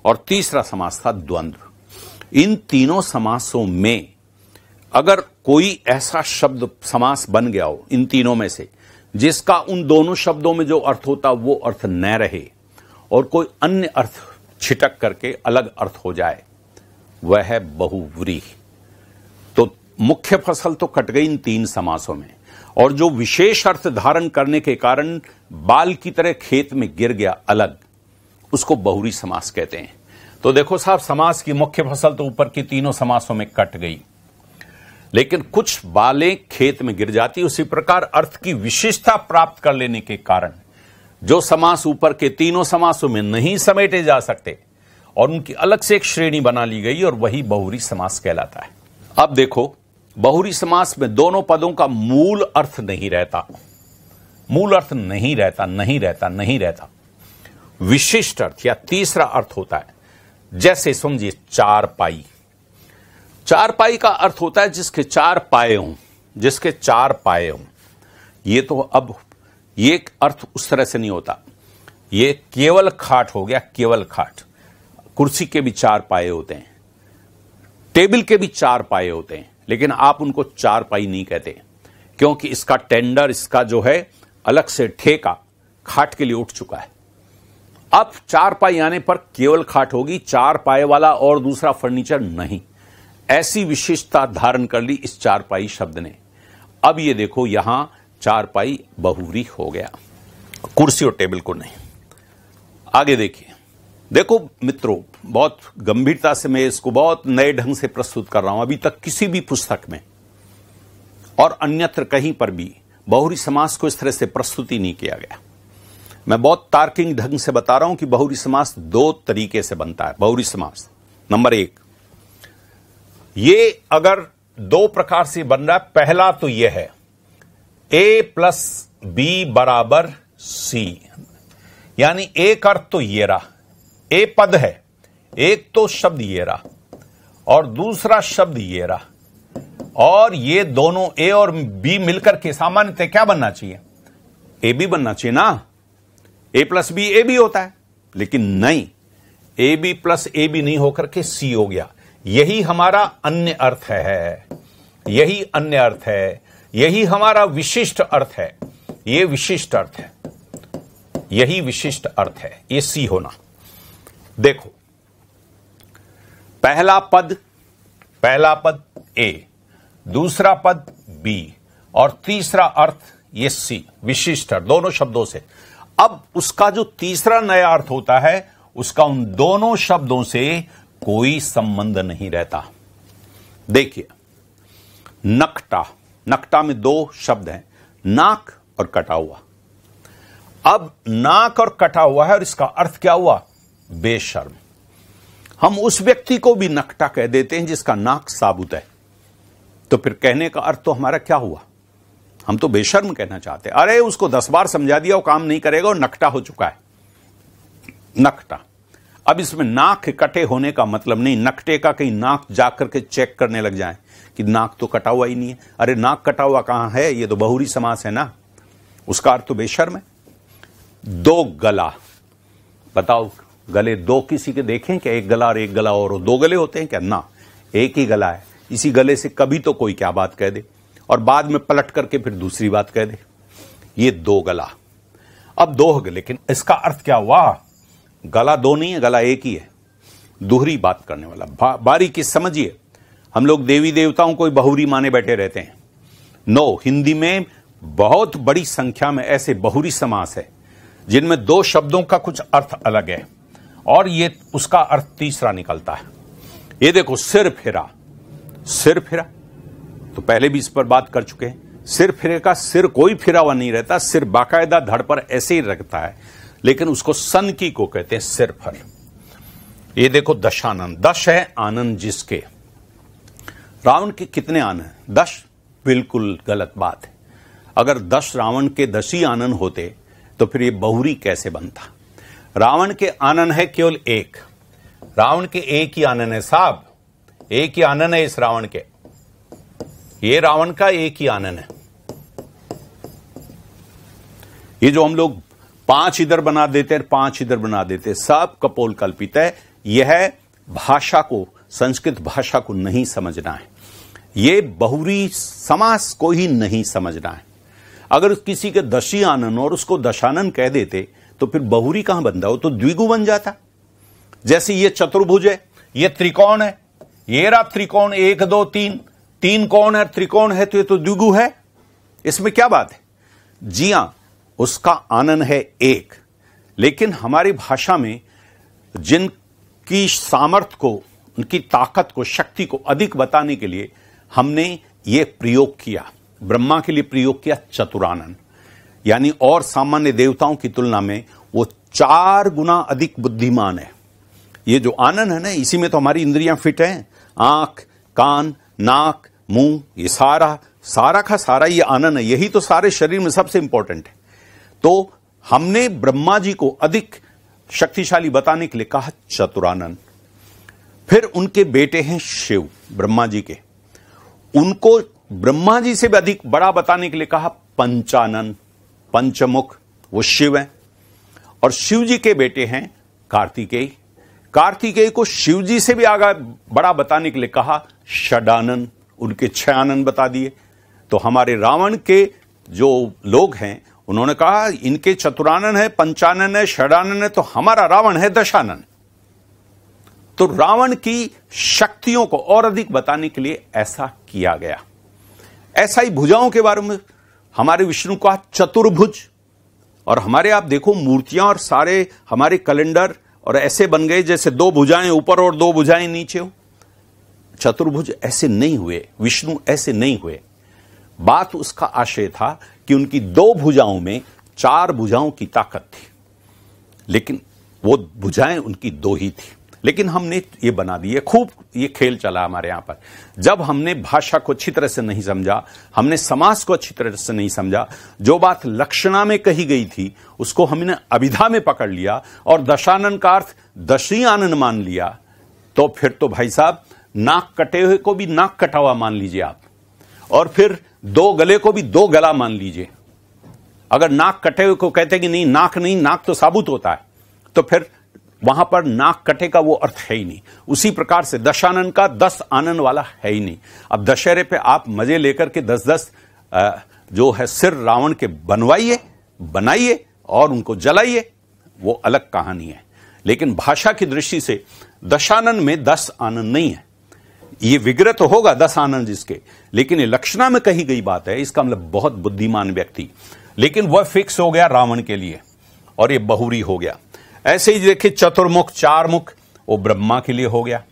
और तीसरा समास था द्वंद्व इन तीनों समासों में अगर कोई ऐसा शब्द समास बन गया हो इन तीनों में से जिसका उन दोनों शब्दों में जो अर्थ होता वो अर्थ न रहे और कोई अन्य अर्थ छिटक करके अलग अर्थ हो जाए वह है बहुव्री तो मुख्य फसल तो कट गई इन तीन समासों में और जो विशेष अर्थ धारण करने के कारण बाल की तरह खेत में गिर गया अलग उसको बहुरी समास कहते हैं तो देखो साहब समास की मुख्य फसल तो ऊपर की तीनों समासों में कट गई लेकिन कुछ बालें खेत में गिर जाती उसी प्रकार अर्थ की विशेषता प्राप्त कर लेने के कारण जो समास ऊपर के तीनों समासों में नहीं समेटे जा सकते और उनकी अलग से एक श्रेणी बना ली गई और वही बहुरी समास कहलाता है अब देखो बहुरी समास में दोनों पदों का मूल अर्थ नहीं रहता मूल अर्थ नहीं रहता नहीं रहता नहीं रहता विशिष्ट अर्थ या तीसरा अर्थ होता है जैसे समझिए चार पाई चार पाई का अर्थ होता है जिसके चार पाए हों जिसके चार पाए हों ये तो अब ये अर्थ उस तरह से नहीं होता ये केवल खाट हो गया केवल खाट कुर्सी के भी चार पाए होते हैं टेबल के भी चार पाए होते हैं लेकिन आप उनको चार पाई नहीं कहते क्योंकि इसका टेंडर इसका जो है अलग से ठेका खाट के लिए उठ चुका है अब चार पाई आने पर केवल खाट होगी चार पाए वाला और दूसरा फर्नीचर नहीं ऐसी विशेषता धारण कर ली इस चार पाई शब्द ने अब ये देखो यहां चार पाई बहुरी हो गया कुर्सी और टेबल को नहीं आगे देखिए देखो मित्रों बहुत गंभीरता से मैं इसको बहुत नए ढंग से प्रस्तुत कर रहा हूं अभी तक किसी भी पुस्तक में और अन्यत्र कहीं पर भी बहुरी समाज को इस तरह से प्रस्तुति नहीं किया गया मैं बहुत तार्किक ढंग से बता रहा हूं कि बहुरी समास दो तरीके से बनता है बहुरी समास नंबर एक ये अगर दो प्रकार से बन रहा है पहला तो यह है ए प्लस बी बराबर सी यानी एक अर्थ तो ये रहा ए पद है एक तो शब्द ये रहा और दूसरा शब्द ये रहा और ये दोनों ए और बी मिलकर के सामान्यतः क्या बनना चाहिए ए बी बनना चाहिए ना A plus B A B होता है लेकिन नहीं A B plus A B नहीं होकर के सी हो गया यही हमारा अन्य अर्थ है यही अन्य अर्थ है यही हमारा विशिष्ट अर्थ है ये विशिष्ट अर्थ है यही विशिष्ट अर्थ है ये सी होना देखो पहला पद पहला पद ए दूसरा पद बी और तीसरा अर्थ ये सी विशिष्ट अर्थ दोनों शब्दों से अब उसका जो तीसरा नया अर्थ होता है उसका उन दोनों शब्दों से कोई संबंध नहीं रहता देखिए नकटा नकटा में दो शब्द हैं नाक और कटा हुआ अब नाक और कटा हुआ है और इसका अर्थ क्या हुआ बेशर्म हम उस व्यक्ति को भी नकटा कह देते हैं जिसका नाक साबुत है तो फिर कहने का अर्थ तो हमारा क्या हुआ हम तो बेशर्म कहना चाहते हैं अरे उसको दस बार समझा दिया वो काम नहीं करेगा और नकटा हो चुका है नकटा अब इसमें नाक कटे होने का मतलब नहीं नकटे का कहीं नाक जाकर के चेक करने लग जाए कि नाक तो कटा हुआ ही नहीं है अरे नाक कटा हुआ कहां है ये तो बहुरी समास है ना उसका अर्थ तो बेशर्म है दो गला बताओ गले दो किसी के देखें क्या एक गला और एक गला और दो गले होते हैं क्या ना एक ही गला है इसी गले से कभी तो कोई क्या बात कह दे और बाद में पलट करके फिर दूसरी बात कह दे ये दो गला अब दो गए लेकिन इसका अर्थ क्या हुआ गला दो नहीं है गला एक ही है दूहरी बात करने वाला बा, बारीकी समझिए हम लोग देवी देवताओं को बहुरी माने बैठे रहते हैं नो हिंदी में बहुत बड़ी संख्या में ऐसे बहुरी समास है जिनमें दो शब्दों का कुछ अर्थ अलग है और ये उसका अर्थ तीसरा निकलता है ये देखो सिर फिरा सिर फिरा तो पहले भी इस पर बात कर चुके हैं सिर फिरे का सिर कोई फिरा हुआ नहीं रहता सिर बाकायदा धड़ पर ऐसे ही रखता है लेकिन उसको सन की को कहते हैं सिर फर ये देखो दशानंद दश है आनंद जिसके रावण के कितने आनंद दश बिल्कुल गलत बात है अगर दश रावण के दश ही आनंद होते तो फिर ये बहुरी कैसे बनता रावण के आनंद है केवल एक रावण के एक ही आनंद है साहब एक ही आनंद है इस रावण के ये रावण का एक ही आनंद है ये जो हम लोग पांच इधर बना देते हैं पांच इधर बना देते हैं सब कपोल कल्पित है यह भाषा को संस्कृत भाषा को नहीं समझना है ये बहुरी समास को ही नहीं समझना है अगर किसी के दशी आनंद और उसको दशानन कह देते तो फिर बहुरी कहां बनता हो तो द्विगु बन जाता जैसे ये चतुर्भुज है ये त्रिकोण है ये रहा त्रिकोण एक दो तीन तीन कौन है त्रिकोण है तो ये तो द्विगु है इसमें क्या बात है जी हां उसका आनंद है एक लेकिन हमारी भाषा में जिनकी सामर्थ्य को उनकी ताकत को शक्ति को अधिक बताने के लिए हमने ये प्रयोग किया ब्रह्मा के लिए प्रयोग किया चतुरानन यानी और सामान्य देवताओं की तुलना में वो चार गुना अधिक बुद्धिमान है ये जो आनंद है ना इसी में तो हमारी इंद्रियां फिट हैं आंख कान नाक मुंह ये सारा सारा का सारा ये आनंद है यही तो सारे शरीर में सबसे इंपॉर्टेंट है तो हमने ब्रह्मा जी को अधिक शक्तिशाली बताने के लिए कहा चतुरानंद फिर उनके बेटे हैं शिव ब्रह्मा जी के उनको ब्रह्मा जी से भी अधिक बड़ा बताने के लिए कहा पंचानंद पंचमुख वो शिव है और शिव जी के बेटे हैं कार्तिकेय कार्तिकेय को शिव जी से भी आगे बड़ा बताने के लिए कहा षडानंद उनके छह आनंद बता दिए तो हमारे रावण के जो लोग हैं उन्होंने कहा इनके चतुरानन है पंचानन है षडानन है तो हमारा रावण है दशानन तो रावण की शक्तियों को और अधिक बताने के लिए ऐसा किया गया ऐसा ही भुजाओं के बारे में हमारे विष्णु का चतुर्भुज और हमारे आप देखो मूर्तियां और सारे हमारे कैलेंडर और ऐसे बन गए जैसे दो भुजाएं ऊपर और दो भुजाएं नीचे हो चतुर्भुज ऐसे नहीं हुए विष्णु ऐसे नहीं हुए बात उसका आशय था कि उनकी दो भुजाओं में चार भुजाओं की ताकत थी लेकिन वो भुजाएं उनकी दो ही थी लेकिन हमने ये बना दिए खूब ये खेल चला हमारे यहां पर जब हमने भाषा को अच्छी तरह से नहीं समझा हमने समाज को अच्छी तरह से नहीं समझा जो बात लक्षणा में कही गई थी उसको हमने अभिधा में पकड़ लिया और दशानन का अर्थ दशी आनंद मान लिया तो फिर तो भाई साहब नाक कटे हुए को भी नाक कटा हुआ मान लीजिए आप और फिर दो गले को भी दो गला मान लीजिए अगर नाक कटे हुए को कहते कि नहीं नाक नहीं नाक तो साबुत होता है तो फिर वहां पर नाक कटे का वो अर्थ है ही नहीं उसी प्रकार से दशानन का दस आनंद वाला है ही नहीं अब दशहरे पे आप मजे लेकर के दस दस जो है सिर रावण के बनवाइए बनाइए और उनको जलाइए वो अलग कहानी है लेकिन भाषा की दृष्टि से दशानन में दस आनंद नहीं है ये विग्रह तो होगा दस आनंद जिसके लेकिन लक्षणा में कही गई बात है इसका मतलब बहुत बुद्धिमान व्यक्ति लेकिन वह फिक्स हो गया रावण के लिए और ये बहुरी हो गया ऐसे ही देखिए चतुर्मुख चार मुख वो ब्रह्मा के लिए हो गया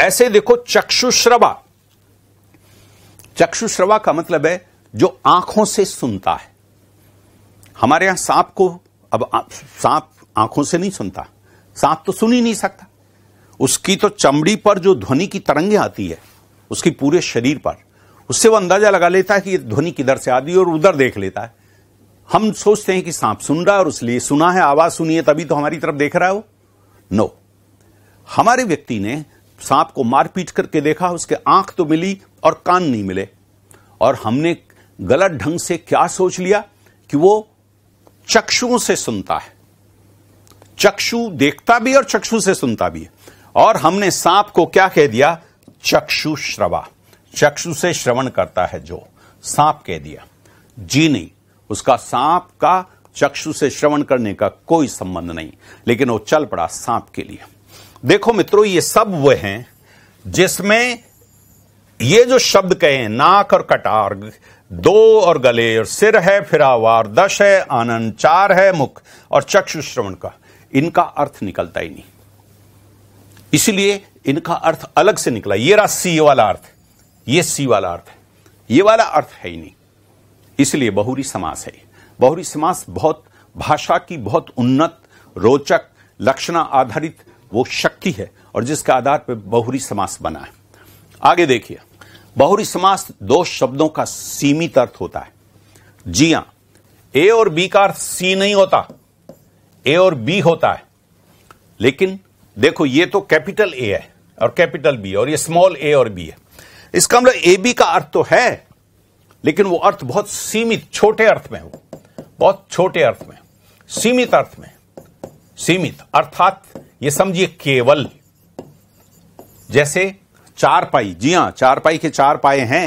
ऐसे देखो चक्षुश्रवा चक्षुश्रवा का मतलब है जो आंखों से सुनता है हमारे यहां सांप को अब सांप आंखों से नहीं सुनता सांप तो सुन ही नहीं सकता उसकी तो चमड़ी पर जो ध्वनि की तरंगे आती है उसकी पूरे शरीर पर उससे वो अंदाजा लगा लेता है कि ध्वनि किधर से आती है और उधर देख लेता है हम सोचते हैं कि सांप सुन रहा है और उसलिए सुना है आवाज सुनी है तभी तो हमारी तरफ देख रहा है वो नो हमारे व्यक्ति ने सांप को मारपीट करके देखा उसके आंख तो मिली और कान नहीं मिले और हमने गलत ढंग से क्या सोच लिया कि वो चक्षुओं से सुनता है चक्षु देखता भी और चक्षु से सुनता भी है और हमने सांप को क्या कह दिया चक्षु श्रवा चक्षु से श्रवण करता है जो सांप कह दिया जी नहीं उसका सांप का चक्षु से श्रवण करने का कोई संबंध नहीं लेकिन वो चल पड़ा सांप के लिए देखो मित्रों ये सब वह हैं जिसमें ये जो शब्द कहे हैं नाक और कटार्ग दो और गले और सिर है फिरावार दश है आनंद चार है मुख और चक्षु श्रवण का इनका अर्थ निकलता ही नहीं इसलिए इनका अर्थ अलग से निकला ये रहा सी वाला अर्थ ये सी वाला अर्थ है ये वाला अर्थ है ही नहीं इसलिए बहुरी समास है बहुरी समास बहुत भाषा की बहुत उन्नत रोचक लक्षणा आधारित वो शक्ति है और जिसके आधार पर बहुरी समास बना है आगे देखिए बहुरी समास दो शब्दों का सीमित अर्थ होता है जी हां ए और बी का अर्थ सी नहीं होता ए और बी होता है लेकिन देखो ये तो कैपिटल ए है और कैपिटल बी और ये स्मॉल ए और बी है इसका मतलब ए बी का अर्थ तो है लेकिन वो अर्थ बहुत सीमित छोटे अर्थ में हो बहुत छोटे अर्थ में सीमित अर्थ में सीमित अर्थात ये समझिए केवल जैसे चार पाई जी हां चार पाई के चार पाए हैं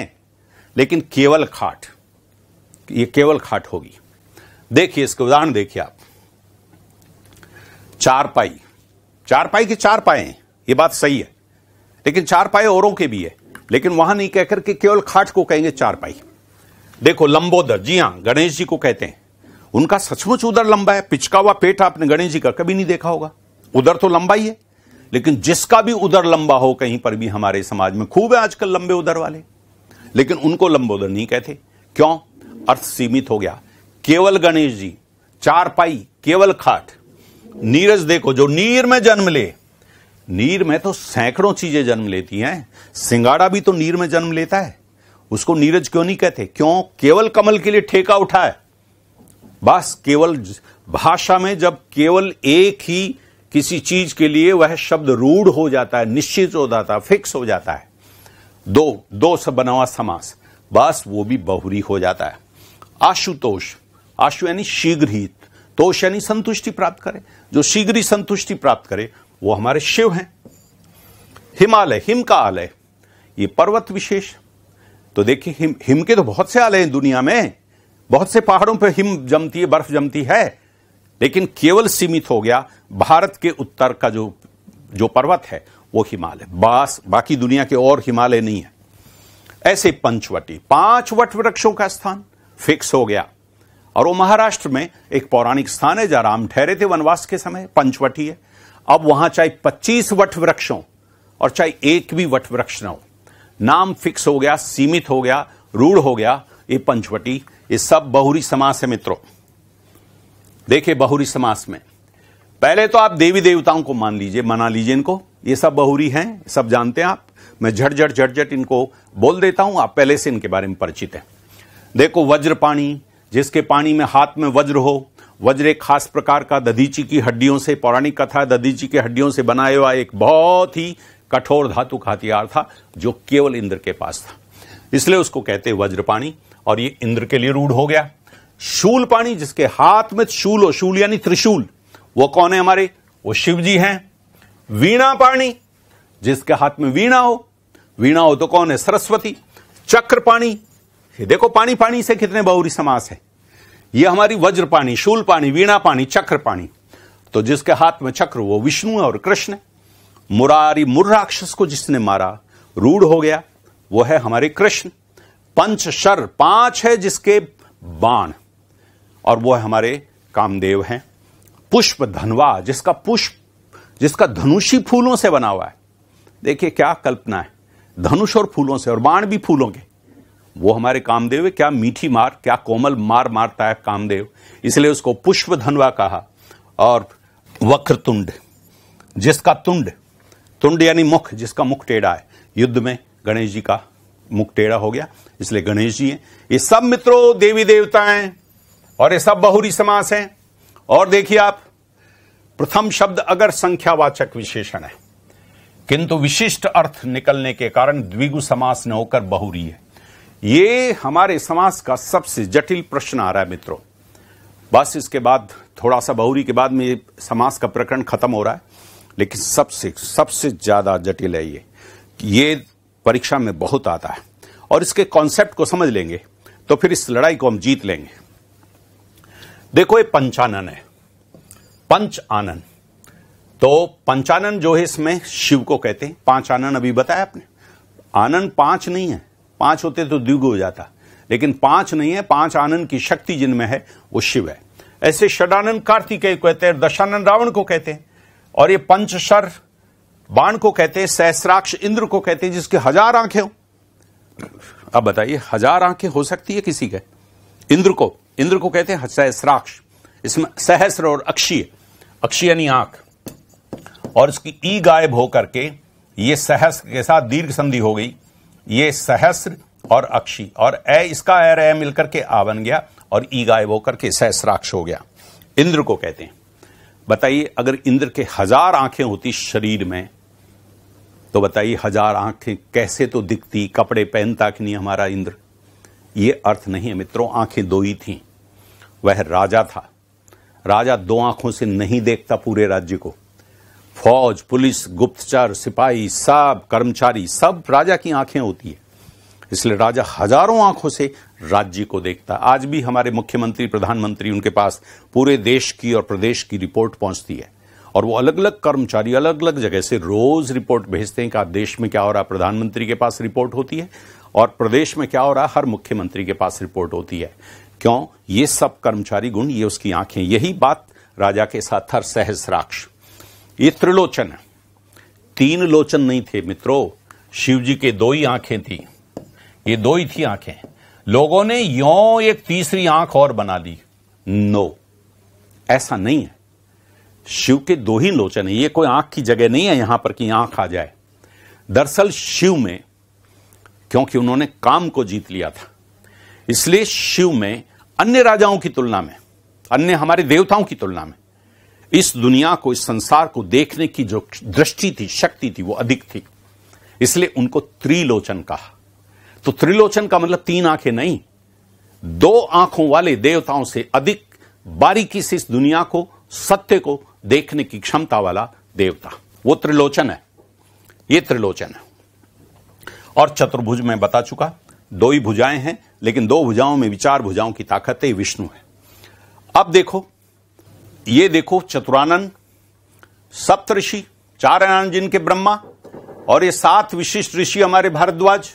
लेकिन केवल खाट ये केवल खाट होगी देखिए इसका उदाहरण देखिए आप चार पाई चार पाई की चार पाए ये बात सही है लेकिन चार पाए औरों के भी है लेकिन वहां नहीं कहकर के केवल खाट को कहेंगे चार पाई देखो लंबोदर जी हां गणेश जी को कहते हैं उनका सचमुच उधर लंबा है पिचका हुआ पेट आपने गणेश जी का कभी नहीं देखा होगा उधर तो लंबा ही है लेकिन जिसका भी उधर लंबा हो कहीं पर भी हमारे समाज में खूब है आजकल लंबे उधर वाले लेकिन उनको लंबोदर नहीं कहते क्यों अर्थ सीमित हो गया केवल गणेश जी चार पाई केवल खाट नीरज देखो जो नीर में जन्म ले नीर में तो सैकड़ों चीजें जन्म लेती हैं सिंगाड़ा भी तो नीर में जन्म लेता है उसको नीरज क्यों नहीं कहते क्यों केवल कमल के लिए ठेका उठा है बस केवल भाषा में जब केवल एक ही किसी चीज के लिए वह शब्द रूढ़ हो जाता है निश्चित हो जाता है फिक्स हो जाता है दो दो से बना हुआ समास बस वो भी बहुरी हो जाता है आशुतोष आशु यानी शीघ्र ही तो शनि संतुष्टि प्राप्त करे जो शीघ्र ही संतुष्टि प्राप्त करे वो हमारे शिव हैं हिमालय हिम का आलय ये पर्वत विशेष तो देखिए हिम हिम के तो बहुत से आलय हैं दुनिया में बहुत से पहाड़ों पर हिम जमती है बर्फ जमती है लेकिन केवल सीमित हो गया भारत के उत्तर का जो जो पर्वत है वो हिमालय बास बाकी दुनिया के और हिमालय नहीं है ऐसे पंचवटी पांच वट वृक्षों का स्थान फिक्स हो गया और वो महाराष्ट्र में एक पौराणिक स्थान है जहां राम ठहरे थे वनवास के समय पंचवटी है अब वहां चाहे पच्चीस वट वृक्षों और चाहे एक भी वट वृक्ष ना हो नाम फिक्स हो गया सीमित हो गया रूढ़ हो गया ये पंचवटी ये सब बहुरी समास है मित्रों देखे बहुरी समास में पहले तो आप देवी देवताओं को मान लीजिए मना लीजिए इनको ये सब बहुरी हैं सब जानते हैं आप मैं झटझट झटझट इनको बोल देता हूं आप पहले से इनके बारे में परिचित हैं देखो वज्रपाणी जिसके पानी में हाथ में वज्र हो वज्र एक खास प्रकार का ददीची की हड्डियों से पौराणिक कथा ददीची की हड्डियों से बनाया हुआ एक बहुत ही कठोर धातु का हथियार था जो केवल इंद्र के पास था इसलिए उसको कहते वज्रपाणी और ये इंद्र के लिए रूढ़ हो गया शूल पाणी जिसके हाथ में शूल हो शूल यानी त्रिशूल वो कौन है हमारे वो शिव जी हैं वीणा पाणी जिसके हाथ में वीणा हो वीणा हो तो कौन है सरस्वती चक्र पाणी है देखो पानी पानी से कितने बहुरी समास है ये हमारी वज्र पानी शूल पानी वीणा पानी चक्र पानी तो जिसके हाथ में चक्र वो विष्णु है और कृष्ण मुरारी मुर्राक्षस को जिसने मारा रूढ़ हो गया वो है हमारे कृष्ण पंच शर पांच है जिसके बाण और वो है हमारे कामदेव हैं पुष्प धनवा जिसका पुष्प जिसका धनुषी फूलों से बना हुआ है देखिए क्या कल्पना है धनुष और फूलों से और बाण भी फूलों के वो हमारे कामदेव है क्या मीठी मार क्या कोमल मार मारता है कामदेव इसलिए उसको पुष्प धनवा कहा और वक्र तुंड जिसका तुंड तुंड यानी मुख जिसका मुख टेढ़ा है युद्ध में गणेश जी का मुख टेढ़ा हो गया इसलिए गणेश जी हैं ये सब मित्रों देवी देवताएं और ये सब बहुरी समास हैं और देखिए आप प्रथम शब्द अगर संख्यावाचक विशेषण है किंतु विशिष्ट अर्थ निकलने के कारण द्विगु समास न होकर बहुरी है ये हमारे समाज का सबसे जटिल प्रश्न आ रहा है मित्रों बस इसके बाद थोड़ा सा बहुरी के बाद में समाज का प्रकरण खत्म हो रहा है लेकिन सबसे सबसे ज़्यादा जटिल है ये ये परीक्षा में बहुत आता है और इसके कॉन्सेप्ट को समझ लेंगे तो फिर इस लड़ाई को हम जीत लेंगे देखो ये पंचानन है पंच आनन तो पंचानन जो है इसमें शिव को कहते हैं पांच आनन अभी बताया आपने आनंद पांच नहीं है पांच होते तो द्विग हो जाता लेकिन पांच नहीं है पांच आनंद की शक्ति जिनमें है वो शिव है ऐसे षडानंद कार्तिकेय कहते हैं दशानंद रावण को कहते हैं और ये पंचशर बाण को कहते हैं सहस्राक्ष इंद्र को कहते हैं जिसके हजार आंखें हो अब बताइए हजार आंखें हो सकती है किसी के इंद्र को इंद्र को कहते हैं सहस्राक्ष इसमें सहस्र और अक्षीय अक्षीय यानी आंख और इसकी ई गायब होकर के ये सहस्र के साथ दीर्घ संधि हो गई ये सहस्र और अक्षी और ए इसका ए रे मिलकर के आ बन गया और ई गायब होकर के सहस्राक्ष हो गया इंद्र को कहते हैं बताइए अगर इंद्र के हजार आंखें होती शरीर में तो बताइए हजार आंखें कैसे तो दिखती कपड़े पहनता कि नहीं हमारा इंद्र ये अर्थ नहीं है मित्रों आंखें दो ही थी वह राजा था राजा दो आंखों से नहीं देखता पूरे राज्य को फौज पुलिस गुप्तचर सिपाही सब कर्मचारी सब राजा की आंखें होती है इसलिए राजा हजारों आंखों से राज्य को देखता आज भी हमारे मुख्यमंत्री प्रधानमंत्री उनके पास पूरे देश की और प्रदेश की रिपोर्ट पहुंचती है और वो अलग अलग कर्मचारी अलग अलग जगह से रोज रिपोर्ट भेजते हैं कि देश में क्या हो रहा प्रधानमंत्री के पास रिपोर्ट होती है और प्रदेश में क्या हो रहा हर मुख्यमंत्री के पास रिपोर्ट होती है क्यों ये सब कर्मचारी गुण ये उसकी आंखें यही बात राजा के साथ हर सहस्राक्ष ये त्रिलोचन है तीन लोचन नहीं थे मित्रों शिवजी के दो ही आंखें थी ये दो ही थी आंखें लोगों ने यो एक तीसरी आंख और बना ली नो ऐसा नहीं है शिव के दो ही लोचन है ये कोई आंख की जगह नहीं है यहां पर कि आंख आ जाए दरअसल शिव में क्योंकि उन्होंने काम को जीत लिया था इसलिए शिव में अन्य राजाओं की तुलना में अन्य हमारे देवताओं की तुलना में इस दुनिया को इस संसार को देखने की जो दृष्टि थी शक्ति थी वो अधिक थी इसलिए उनको त्रिलोचन कहा तो त्रिलोचन का मतलब तीन आंखें नहीं दो आंखों वाले देवताओं से अधिक बारीकी से इस दुनिया को सत्य को देखने की क्षमता वाला देवता वो त्रिलोचन है ये त्रिलोचन है और चतुर्भुज में बता चुका दो ही भुजाएं हैं लेकिन दो भुजाओं में विचार भुजाओं की ताकत है विष्णु है अब देखो ये देखो चतुरानंद सप्त ऋषि चार आनंद जिनके ब्रह्मा और ये सात विशिष्ट ऋषि हमारे भारद्वाज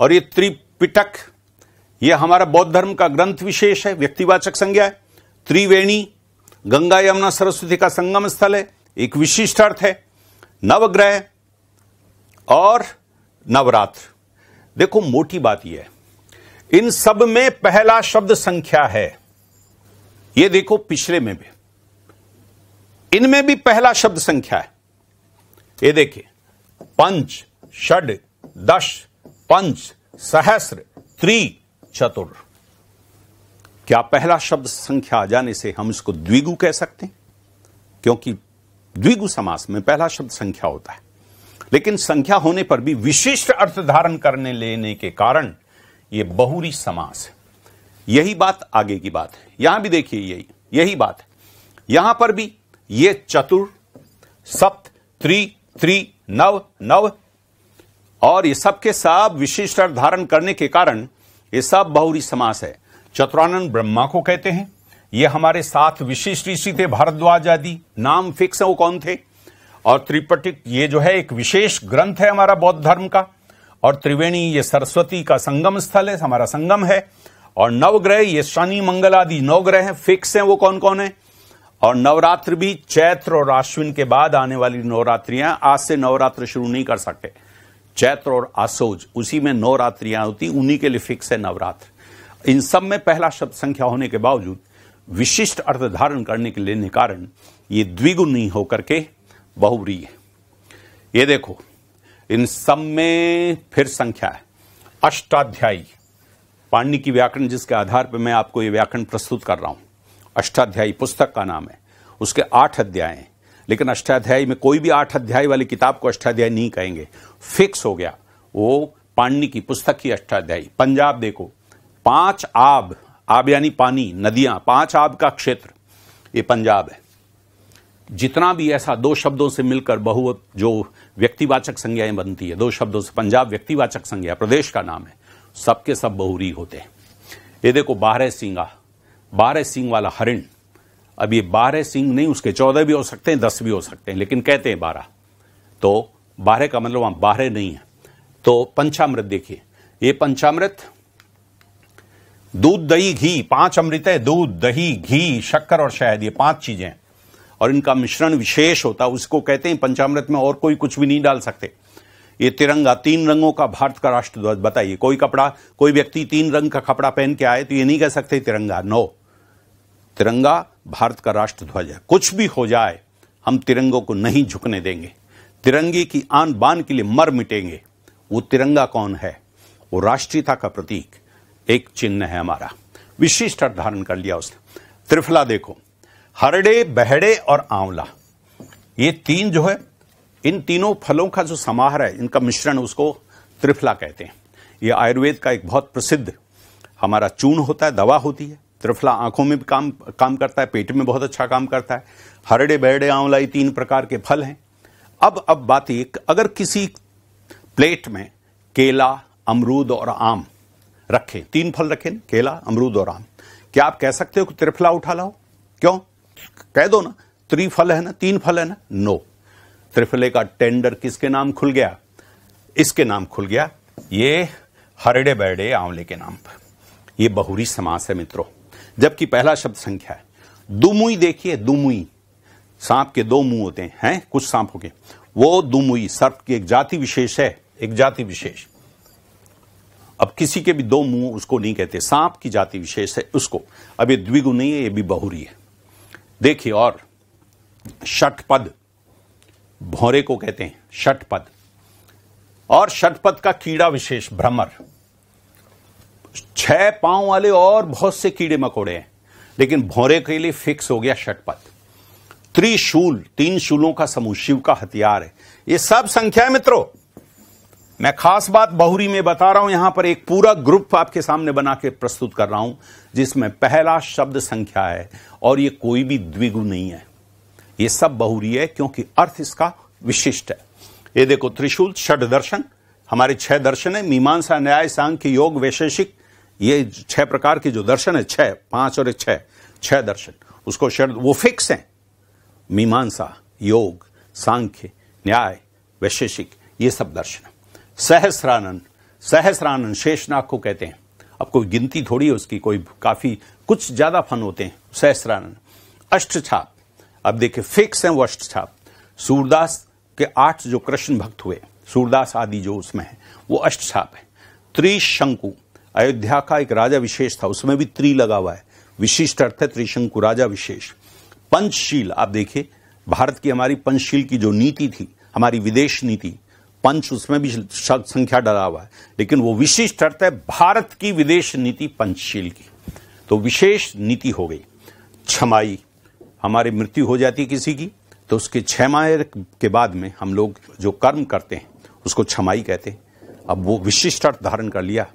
और ये त्रिपिटक ये हमारा बौद्ध धर्म का ग्रंथ विशेष है व्यक्तिवाचक संज्ञा है त्रिवेणी गंगा यमुना सरस्वती का संगम स्थल है एक विशिष्ट अर्थ है नवग्रह और नवरात्र देखो मोटी बात यह है इन सब में पहला शब्द संख्या है ये देखो पिछले में भी इनमें भी पहला शब्द संख्या है ये देखिए पंच षड दश पंच सहस्र त्रि चतुर क्या पहला शब्द संख्या आ जाने से हम इसको द्विगु कह सकते हैं क्योंकि द्विगु समास में पहला शब्द संख्या होता है लेकिन संख्या होने पर भी विशिष्ट अर्थ धारण करने लेने के कारण यह बहुरी समास है यही बात आगे की बात है यहां भी देखिए यही यही बात है यहां पर भी ये चतुर सप्त त्रि त्रि नव नव और ये सब के सब विशिष्ट अर्थ धारण करने के कारण ये सब बहुरी समास है चतुरानंद ब्रह्मा को कहते हैं ये हमारे साथ विशिष्ट ऋषि थे भारद्वाज आदि नाम फिक्स है वो कौन थे और त्रिपटिक ये जो है एक विशेष ग्रंथ है हमारा बौद्ध धर्म का और त्रिवेणी ये सरस्वती का संगम स्थल है हमारा संगम है और नवग्रह ये शनि मंगल आदि नवग्रह हैं फिक्स हैं वो कौन कौन है और नवरात्र भी चैत्र और आश्विन के बाद आने वाली नवरात्रियां आज से नवरात्र शुरू नहीं कर सकते चैत्र और आसोज उसी में नवरात्रियां होती उन्हीं के लिए फिक्स है नवरात्र इन सब में पहला शब्द संख्या होने के बावजूद विशिष्ट अर्थ धारण करने के लेने कारण ये द्विगुणी होकर के बहुवरी है ये देखो इन सब में फिर संख्या है अष्टाध्यायी पाणनी की व्याकरण जिसके आधार पर मैं आपको ये व्याकरण प्रस्तुत कर रहा हूं अष्टाध्यायी पुस्तक का नाम है उसके आठ अध्याय हैं लेकिन अष्टाध्यायी में कोई भी आठ अध्याय वाली किताब को अष्टाध्यायी नहीं कहेंगे फिक्स हो गया वो पाणनी की पुस्तक की अष्टाध्यायी पंजाब देखो पांच आब आब यानी पानी नदियां पांच आब का क्षेत्र ये पंजाब है जितना भी ऐसा दो शब्दों से मिलकर बहुत जो व्यक्तिवाचक संज्ञाएं बनती है दो शब्दों से पंजाब व्यक्तिवाचक संज्ञा प्रदेश का नाम है सबके सब बहुरी होते हैं ये देखो बारह सिंगा बारह सिंग वाला हरिण अब ये बारह सिंग नहीं उसके चौदह भी हो सकते हैं दस भी हो सकते हैं लेकिन कहते हैं बारह तो बारह का मतलब वहां बारह नहीं है तो पंचामृत देखिए ये पंचामृत दूध दही घी पांच अमृत है दूध दही घी शक्कर और शहद ये पांच चीजें और इनका मिश्रण विशेष होता है उसको कहते हैं पंचामृत में और कोई कुछ भी नहीं डाल सकते ये तिरंगा तीन रंगों का भारत का राष्ट्र ध्वज बताइए कोई कपड़ा कोई व्यक्ति तीन रंग का कपड़ा पहन के आए तो ये नहीं कह सकते तिरंगा नो तिरंगा भारत का राष्ट्र ध्वज है कुछ भी हो जाए हम तिरंगों को नहीं झुकने देंगे तिरंगे की आन बान के लिए मर मिटेंगे वो तिरंगा कौन है वो राष्ट्रीयता का प्रतीक एक चिन्ह है हमारा विशिष्ट अर्थ धारण कर लिया उसने त्रिफला देखो हरडे बहड़े और आंवला ये तीन जो है इन तीनों फलों का जो समाहार है इनका मिश्रण उसको त्रिफला कहते हैं ये आयुर्वेद का एक बहुत प्रसिद्ध हमारा चून होता है दवा होती है त्रिफला आंखों में भी काम काम करता है पेट में बहुत अच्छा काम करता है हरडे बहड़े आंवलाई तीन प्रकार के फल हैं अब अब बात एक अगर किसी प्लेट में केला अमरूद और आम रखें तीन फल रखें केला अमरूद और आम क्या आप कह सकते हो कि त्रिफला उठा लाओ क्यों कह दो ना त्रिफल है ना तीन फल है ना नो त्रिफले का टेंडर किसके नाम खुल गया इसके नाम खुल गया ये हरडे बरडे आंवले के नाम पर ये बहुरी समास है मित्रों जबकि पहला शब्द संख्या है दुमुई देखिए दुमुई सांप के दो मुंह होते हैं हैं कुछ सांपों के वो दुमुई सर्प की एक जाति विशेष है एक जाति विशेष अब किसी के भी दो मुंह उसको नहीं कहते सांप की जाति विशेष है उसको अब ये द्विगु नहीं है ये भी बहुरी है देखिए और षठ पद भौरे को कहते हैं षटपद और षटपद का कीड़ा विशेष भ्रमर छह पांव वाले और बहुत से कीड़े मकोड़े हैं लेकिन भौरे के लिए फिक्स हो गया षटपथ त्रिशूल तीन शूलों का समूह शिव का हथियार है ये सब संख्या है मित्रों मैं खास बात बहुरी में बता रहा हूं यहां पर एक पूरा ग्रुप आपके सामने बना के प्रस्तुत कर रहा हूं जिसमें पहला शब्द संख्या है और ये कोई भी द्विगु नहीं है ये सब बहुरी है क्योंकि अर्थ इसका विशिष्ट है ये देखो त्रिशूल छठ दर्शन हमारे छह दर्शन है मीमांसा न्याय सांख्य की योग वैशेषिक ये छह प्रकार के जो दर्शन है छह पांच और छह छह दर्शन उसको शर्द वो फिक्स हैं मीमांसा योग सांख्य न्याय वैशेषिक ये सब दर्शन सहस्रानंद सहस्रानंद शेषनाग को कहते हैं अब कोई गिनती थोड़ी है उसकी कोई काफी कुछ ज्यादा फन होते हैं सहस्रानंद अष्टछाप अब देखिए फिक्स एंड वर्ष छाप सूरदास के आठ जो कृष्ण भक्त हुए सूरदास आदि जो उसमें है वो अष्ट छाप है त्रिशंकु अयोध्या का एक राजा विशेष था उसमें भी त्रि लगा हुआ है विशिष्ट अर्थ है त्रिशंकु राजा विशेष पंचशील आप देखिए भारत की हमारी पंचशील की जो नीति थी हमारी विदेश नीति पंच उसमें भी संख्या डरा हुआ है लेकिन वो विशिष्ट अर्थ है भारत की विदेश नीति पंचशील की तो विशेष नीति हो गई छमाई हमारी मृत्यु हो जाती किसी की तो उसके छ माह के बाद में हम लोग जो कर्म करते हैं उसको क्षमाई कहते हैं अब वो विशिष्ट अर्थ धारण कर लिया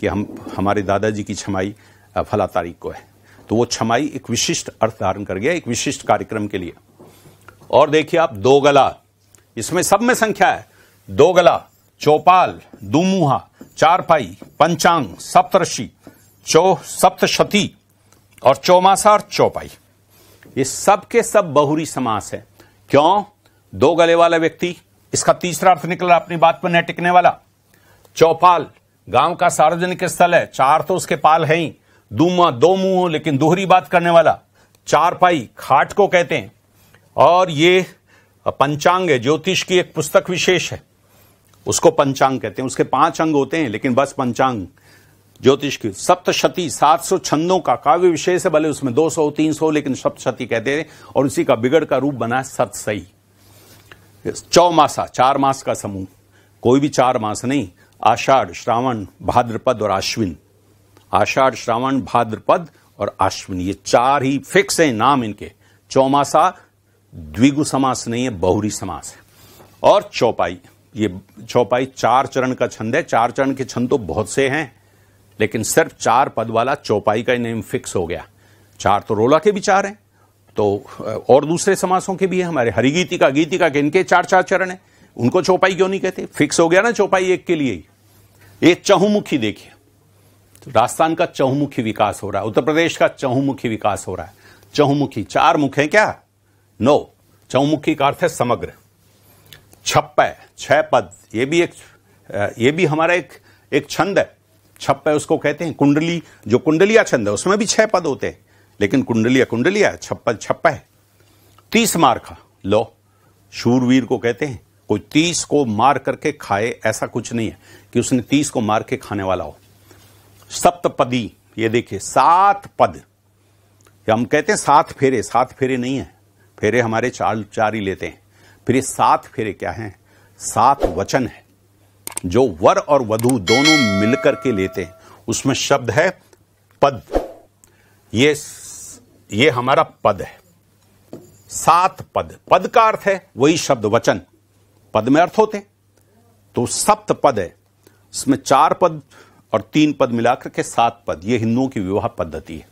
कि हम हमारे दादाजी की क्षमाई फला तारीख को है तो वो क्षमाई एक विशिष्ट अर्थ धारण कर गया एक विशिष्ट कार्यक्रम के लिए और देखिए आप दो गला इसमें सब में संख्या है दो गला चौपाल दुमुहा चारपाई पंचांग सप्तर्षि चौ सप्तशती और चौमासा और चौपाई ये सब के सब बहुरी समास है क्यों दो गले वाला व्यक्ति इसका तीसरा अर्थ निकला अपनी बात पर न टिकने वाला चौपाल गांव का सार्वजनिक स्थल है चार तो उसके पाल है ही दूमा दो मुंह लेकिन दोहरी बात करने वाला चारपाई खाट को कहते हैं और ये पंचांग है ज्योतिष की एक पुस्तक विशेष है उसको पंचांग कहते हैं उसके पांच अंग होते हैं लेकिन बस पंचांग ज्योतिष की सप्तशती सात सौ छंदों का काव्य विशेष है भले उसमें दो सौ तीन सौ लेकिन सप्तशती कहते हैं और उसी का बिगड़ का रूप बना सतसई चौमासा चार मास का समूह कोई भी चार मास नहीं आषाढ़ श्रावण भाद्रपद और आश्विन आषाढ़ श्रावण भाद्रपद और आश्विन ये चार ही फिक्स हैं नाम इनके चौमासा द्विगु समास नहीं है बहुरी समास है और चौपाई ये चौपाई चार चरण का छंद है चार चरण के छंद तो बहुत से हैं लेकिन सिर्फ चार पद वाला चौपाई का नेम फिक्स हो गया चार तो रोला के भी चार हैं तो और दूसरे समासों के भी है हमारे हरिगीति का गीतिका के इनके चार चार चरण है उनको चौपाई क्यों नहीं कहते फिक्स हो गया ना चौपाई एक के लिए ही ये चहुमुखी देखिए तो राजस्थान का चहुमुखी विकास हो रहा है उत्तर प्रदेश का चहुमुखी विकास हो रहा है चहुमुखी चार मुख है क्या नो चहुमुखी का अर्थ है समग्र छप्पे छह पद ये भी एक ये भी हमारा एक एक छंद है है उसको कहते हैं कुंडली जो कुंडलिया छंद है उसमें भी छह पद होते हैं लेकिन कुंडलिया कुंडलिया छप्प छप्पा है तीस मार खा लो शूरवीर को कहते हैं कोई तीस को मार करके खाए ऐसा कुछ नहीं है कि उसने तीस को मार के खाने वाला हो सप्तपदी ये देखिए सात पद हम कहते हैं सात फेरे सात फेरे नहीं है फेरे हमारे चार चार ही लेते हैं फिर ये सात फेरे क्या हैं सात वचन है जो वर और वधु दोनों मिलकर के लेते हैं उसमें शब्द है पद ये ये हमारा पद है सात पद पद का अर्थ है वही शब्द वचन पद में अर्थ होते तो सप्त पद है इसमें चार पद और तीन पद मिलाकर के सात पद ये हिंदुओं की विवाह पद्धति है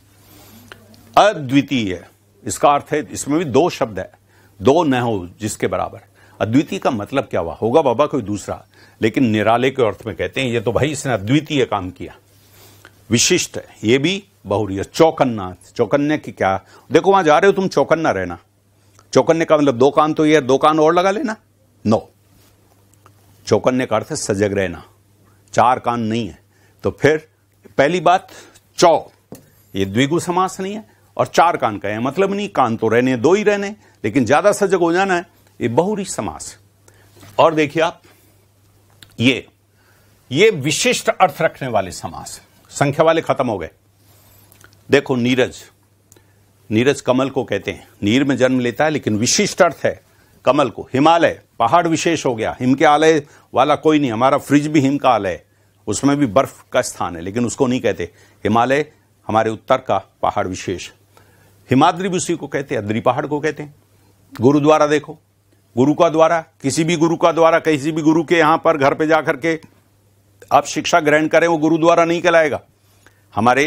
अद्वितीय इसका अर्थ है इसमें भी दो शब्द है दो न हो जिसके बराबर अद्वितीय का मतलब क्या हुआ होगा बाबा कोई दूसरा लेकिन निराले के अर्थ में कहते हैं ये तो भाई इसने अद्वितीय काम किया विशिष्ट है ये भी बहुरी चौकन्ना चौकन्ने की क्या देखो वहां जा रहे हो तुम चौकन्ना रहना चौकन्ने का मतलब दो कान तो ये दो कान और लगा लेना नो चौकन्ने का अर्थ है सजग रहना चार कान नहीं है तो फिर पहली बात चौ ये द्विगु समास नहीं है और चार कान का है मतलब नहीं कान तो रहने दो ही रहने लेकिन ज्यादा सजग हो जाना है ये बहुरी समास और देखिए आप ये ये विशिष्ट अर्थ रखने वाले समास संख्या वाले खत्म हो गए देखो नीरज नीरज कमल को कहते हैं नीर में जन्म लेता है लेकिन विशिष्ट अर्थ है कमल को हिमालय पहाड़ विशेष हो गया हिम के आलय वाला कोई नहीं हमारा फ्रिज भी हिम का आलय उसमें भी बर्फ का स्थान है लेकिन उसको नहीं कहते हिमालय हमारे उत्तर का पहाड़ विशेष हिमाद्री भी उसी को कहते हैं अद्री पहाड़ को कहते हैं गुरुद्वारा देखो गुरु का द्वारा किसी भी गुरु का द्वारा किसी भी गुरु के यहां पर घर पे जाकर के आप शिक्षा ग्रहण करें वो गुरु द्वारा नहीं कहलाएगा हमारे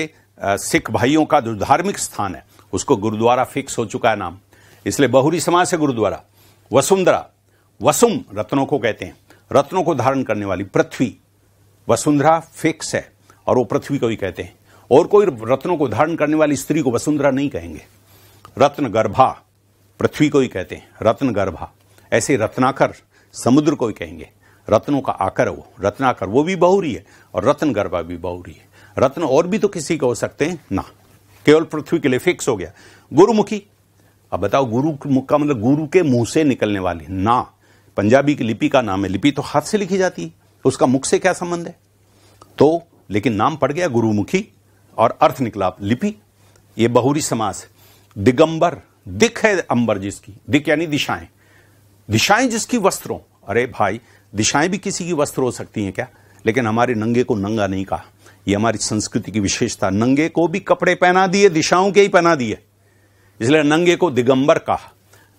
सिख भाइयों का जो धार्मिक स्थान है उसको गुरुद्वारा फिक्स हो चुका है नाम इसलिए बहुरी समाज से गुरुद्वारा वसुंधरा वसुम रत्नों को कहते हैं रत्नों को धारण करने वाली पृथ्वी वसुंधरा फिक्स है और वो पृथ्वी को ही कहते हैं और कोई रत्नों को धारण करने वाली स्त्री को वसुंधरा नहीं कहेंगे रत्न गर्भा पृथ्वी को ही कहते हैं रत्न गर्भा ऐसे रत्नाकर समुद्र को ही कहेंगे रत्नों का आकर वो रत्नाकर वो भी बहुरी है और रत्न गर्भा भी बहुरी है रत्न और भी तो किसी के हो सकते हैं ना केवल पृथ्वी के लिए फिक्स हो गया गुरुमुखी अब बताओ गुरु मुख का मतलब गुरु के मुंह से निकलने वाली ना पंजाबी की लिपि का नाम है लिपि तो हाथ से लिखी जाती है उसका मुख से क्या संबंध है तो लेकिन नाम पड़ गया गुरुमुखी और अर्थ निकला लिपि ये बहुरी समास दिगंबर दिख है अंबर जिसकी दिख यानी दिशाएं दिशाएं जिसकी वस्त्रों अरे भाई दिशाएं भी किसी की वस्त्र हो सकती हैं क्या लेकिन हमारे नंगे को नंगा नहीं कहा यह हमारी संस्कृति की विशेषता नंगे को भी कपड़े पहना दिए दिशाओं के ही पहना दिए इसलिए नंगे को दिगंबर कहा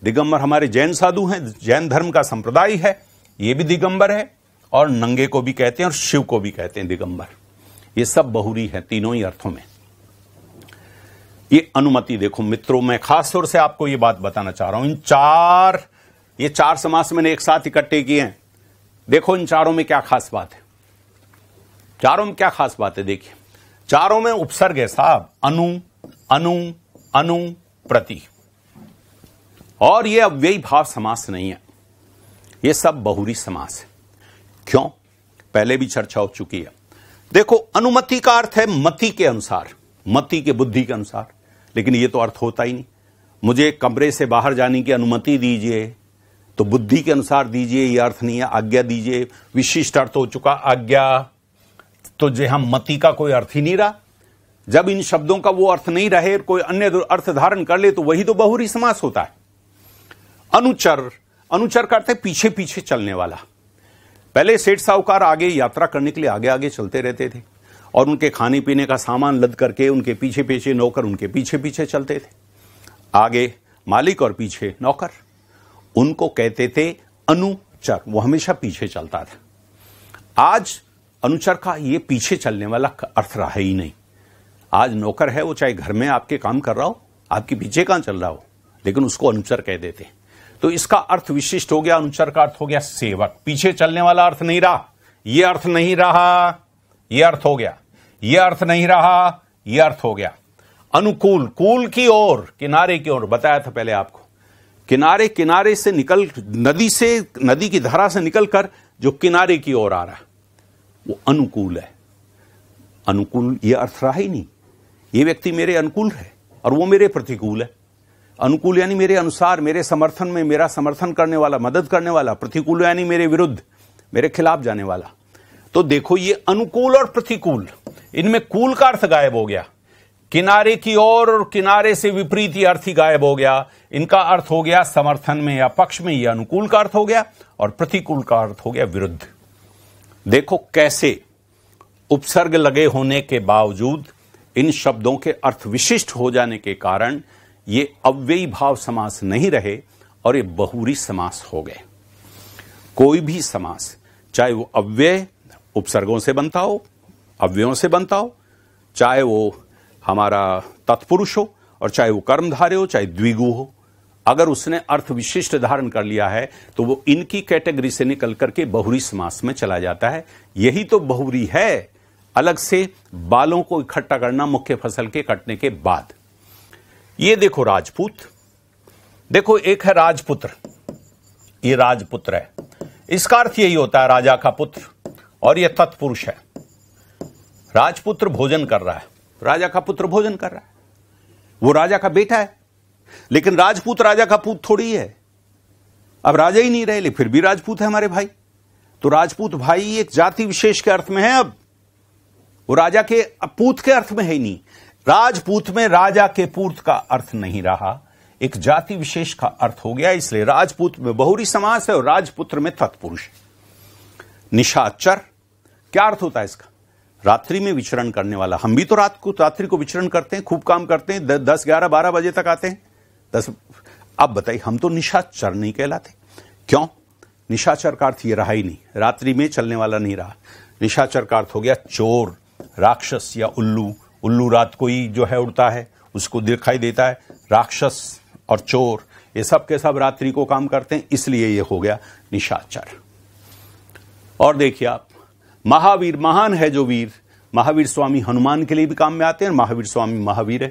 दिगंबर हमारे जैन साधु हैं जैन धर्म का संप्रदाय है ये भी दिगंबर है और नंगे को भी कहते हैं और शिव को भी कहते हैं दिगंबर ये सब बहुरी है तीनों ही अर्थों में ये अनुमति देखो मित्रों मैं खास तौर से आपको ये बात बताना चाह रहा हूं इन चार ये चार समास मैंने एक साथ इकट्ठे किए हैं देखो इन चारों में क्या खास बात है चारों में क्या खास बात है देखिए चारों में उपसर्ग है साहब अनु अनु अनु प्रति और ये अव्ययी भाव समास नहीं है ये सब बहुरी समास है क्यों पहले भी चर्चा हो चुकी है देखो अनुमति का अर्थ है मति के अनुसार मति के बुद्धि के अनुसार लेकिन ये तो अर्थ होता ही नहीं मुझे कमरे से बाहर जाने की अनुमति दीजिए तो बुद्धि के अनुसार दीजिए ये अर्थ नहीं है आज्ञा दीजिए विशिष्ट अर्थ हो चुका आज्ञा तो जे हम मती का कोई अर्थ ही नहीं रहा जब इन शब्दों का वो अर्थ नहीं रहे कोई अन्य अर्थ धारण कर ले तो वही तो बहुरी समास होता है अनुचर अनुचर का अर्थ है पीछे पीछे चलने वाला पहले सेठ साहूकार आगे यात्रा करने के लिए आगे आगे चलते रहते थे और उनके खाने पीने का सामान लद करके उनके पीछे पीछे नौकर उनके पीछे पीछे चलते थे आगे मालिक और पीछे नौकर उनको कहते थे अनुचर वो हमेशा पीछे चलता था आज अनुचर का ये पीछे चलने वाला अर्थ रहा ही नहीं आज नौकर है वो चाहे घर में आपके काम कर रहा हो आपके पीछे कहां चल रहा हो लेकिन उसको अनुचर कह देते तो इसका अर्थ विशिष्ट हो गया अनुचर का अर्थ हो गया सेवक पीछे चलने वाला अर्थ नहीं रहा ये अर्थ नहीं रहा ये अर्थ हो गया ये अर्थ नहीं रहा ये अर्थ हो गया अनुकूल कूल की ओर किनारे की ओर बताया था पहले आपको किनारे किनारे से निकल नदी से नदी की धारा से निकलकर जो किनारे की ओर आ रहा है वो अनुकूल है अनुकूल ये अर्थ रहा ही नहीं ये व्यक्ति मेरे अनुकूल है और वो मेरे प्रतिकूल है अनुकूल यानी मेरे अनुसार मेरे समर्थन में मेरा समर्थन करने वाला मदद करने वाला प्रतिकूल यानी मेरे विरुद्ध मेरे खिलाफ जाने वाला तो देखो ये अनुकूल और प्रतिकूल इनमें कूल का अर्थ गायब हो गया किनारे की ओर और, और किनारे से विपरीत ही अर्थ ही गायब हो गया इनका अर्थ हो गया समर्थन में या पक्ष में यह अनुकूल का अर्थ हो गया और प्रतिकूल का अर्थ हो गया विरुद्ध देखो कैसे उपसर्ग लगे होने के बावजूद इन शब्दों के अर्थ विशिष्ट हो जाने के कारण ये अव्ययी भाव समास नहीं रहे और ये बहुरी समास हो गए कोई भी समास चाहे वो अव्यय उपसर्गों से बनता हो अव्ययों से बनता हो चाहे वो हमारा तत्पुरुष हो और चाहे वो कर्मधारे हो चाहे द्विगु हो अगर उसने अर्थ विशिष्ट धारण कर लिया है तो वो इनकी कैटेगरी से निकल करके बहुरी समास में चला जाता है यही तो बहुरी है अलग से बालों को इकट्ठा करना मुख्य फसल के कटने के बाद ये देखो राजपूत देखो एक है राजपुत्र ये राजपुत्र है इसका अर्थ यही होता है राजा का पुत्र और यह तत्पुरुष है राजपुत्र भोजन कर रहा है राजा का पुत्र भोजन कर रहा है वो राजा का बेटा है लेकिन राजपूत राजा का पूत थोड़ी है अब राजा ही नहीं रहे फिर भी राजपूत है हमारे भाई तो राजपूत भाई एक जाति विशेष के अर्थ में है अब वो राजा के पूत के अर्थ में है ही नहीं राजपूत में राजा के पूत का अर्थ नहीं रहा एक जाति विशेष का अर्थ हो गया इसलिए राजपूत में बहुरी समास है और राजपुत्र में तत्पुरुष निशाचर क्या अर्थ होता है इसका रात्रि में विचरण करने वाला हम भी तो रात को रात्रि को विचरण करते हैं खूब काम करते हैं दस ग्यारह बारह बजे तक आते हैं दस अब बताइए हम तो निशाचर नहीं कहलाते क्यों निशाचर का अर्थ ये रहा ही नहीं रात्रि में चलने वाला नहीं रहा निशाचर का अर्थ हो गया चोर राक्षस या उल्लू उल्लू रात को ही जो है उड़ता है उसको दिखाई देता है राक्षस और चोर ये सब के सब रात्रि को काम करते हैं इसलिए ये हो गया निशाचर और देखिए आप महावीर महान है जो वीर महावीर स्वामी हनुमान के लिए भी काम में आते हैं महावीर स्वामी महावीर है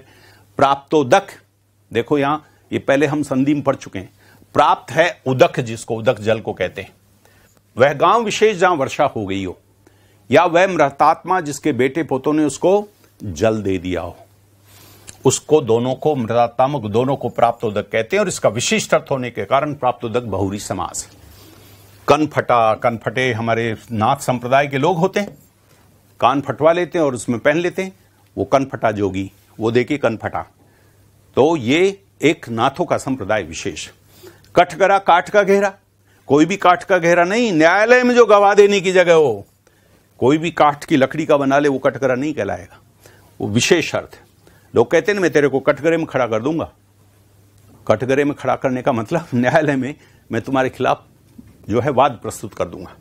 प्राप्तो तो दक देखो यहां ये पहले हम संधि में पढ़ चुके हैं प्राप्त है उदक जिसको उदक जल को कहते हैं वह गांव विशेष जहां वर्षा हो गई हो या वह मृतात्मा जिसके बेटे पोतों ने उसको जल दे दिया हो उसको दोनों को मृतात्मक दोनों को प्राप्त उदक कहते हैं और इसका विशिष्ट अर्थ होने के कारण प्राप्तोदक बहुरी समाज है कनफटा कनफटे हमारे नाथ संप्रदाय के लोग होते हैं कान फटवा लेते हैं और उसमें पहन लेते हैं वो कनफटा जोगी वो कन कनफटा तो ये एक नाथों का संप्रदाय विशेष कठगरा काठ का घेरा कोई भी काठ का घेरा नहीं न्यायालय में जो गवाह देने की जगह हो कोई भी काठ की लकड़ी का बना ले वो कटघरा नहीं कहलाएगा वो विशेष अर्थ लोग कहते ना मैं तेरे को कटघरे में खड़ा कर दूंगा कटघरे में खड़ा करने का मतलब न्यायालय में मैं तुम्हारे खिलाफ जो है वाद प्रस्तुत कर दूंगा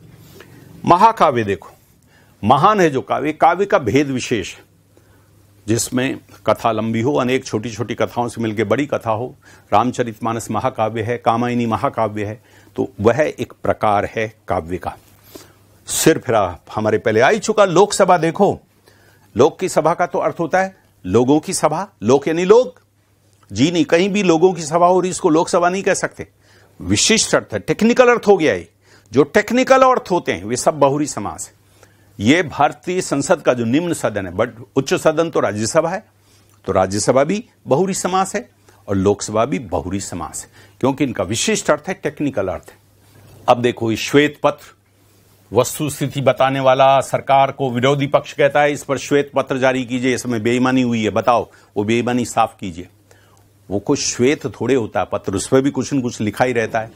महाकाव्य देखो महान है जो काव्य काव्य का भेद विशेष जिसमें कथा लंबी हो अनेक छोटी छोटी कथाओं से मिलकर बड़ी कथा हो रामचरितमानस महाकाव्य है कामायनी महाकाव्य है तो वह एक प्रकार है काव्य का सिर फिरा हमारे पहले आ ही चुका लोकसभा देखो लोक की सभा का तो अर्थ होता है लोगों की सभा लोक यानी लोग जी नहीं कहीं भी लोगों की सभा हो रही इसको लोकसभा नहीं कह सकते विशिष्ट अर्थ है टेक्निकल अर्थ हो गया ये जो टेक्निकल अर्थ होते हैं वे सब बहुरी समास है ये भारतीय संसद का जो निम्न सदन है बट उच्च सदन तो राज्यसभा है तो राज्यसभा भी बहुरी समास है और लोकसभा भी बहुरी समास है क्योंकि इनका विशिष्ट अर्थ है टेक्निकल अर्थ है अब देखो ये श्वेत पत्र वस्तु स्थिति बताने वाला सरकार को विरोधी पक्ष कहता है इस पर श्वेत पत्र जारी कीजिए इसमें बेईमानी हुई है बताओ वो बेईमानी साफ कीजिए वो कुछ श्वेत थोड़े होता है पत्र उस पर भी कुछ न कुछ लिखा ही रहता है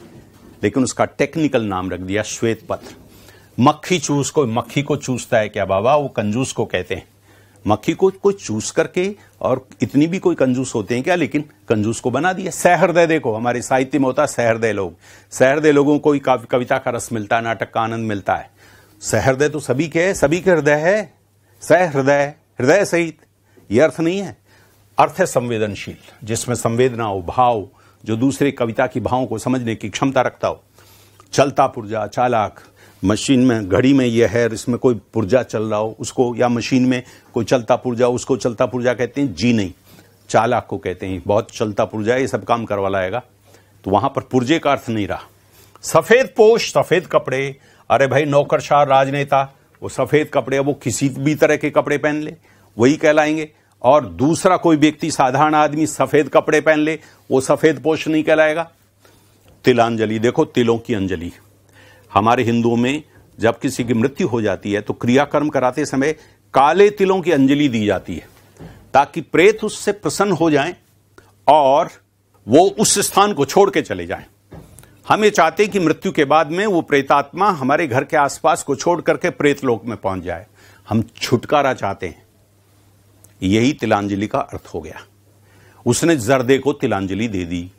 लेकिन उसका टेक्निकल नाम रख दिया श्वेत पत्र मक्खी चूस को मक्खी को चूसता है क्या बाबा वो कंजूस को कहते हैं मक्खी को कोई चूस करके और इतनी भी कोई कंजूस होते हैं क्या लेकिन कंजूस को बना दिया सहृदय देखो हमारे साहित्य में होता है सहृदय लोग सहृदय लोगों को कविता का रस मिलता है नाटक का आनंद मिलता है सहृदय तो सभी के सभी के हृदय है सहृदय हृदय सहित यह अर्थ नहीं है अर्थ है संवेदनशील जिसमें संवेदना हो भाव जो दूसरे कविता की भावों को समझने की क्षमता रखता हो चलता पुर्जा चालाक मशीन में घड़ी में यह है इसमें कोई पुर्जा चल रहा हो उसको या मशीन में कोई चलता पुर्जा उसको चलता पुर्जा कहते हैं जी नहीं चालाक को कहते हैं बहुत चलता पुर्जा ये सब काम करवा लाएगा तो वहां पर पुर्जे का अर्थ नहीं रहा सफेद पोष सफेद कपड़े अरे भाई नौकरशाह राजनेता वो सफेद कपड़े वो किसी भी तरह के कपड़े पहन ले वही कहलाएंगे और दूसरा कोई व्यक्ति साधारण आदमी सफेद कपड़े पहन ले वो सफेद पोष नहीं कहलाएगा तिलांजलि देखो तिलों की अंजलि हमारे हिंदुओं में जब किसी की मृत्यु हो जाती है तो क्रियाकर्म कराते समय काले तिलों की अंजलि दी जाती है ताकि प्रेत उससे प्रसन्न हो जाएं और वो उस स्थान को छोड़ के चले जाएं हम ये चाहते हैं कि मृत्यु के बाद में वो प्रेतात्मा हमारे घर के आसपास को छोड़ करके प्रेत में पहुंच जाए हम छुटकारा चाहते हैं यही तिलांजलि का अर्थ हो गया उसने जर्दे को तिलांजलि दे दी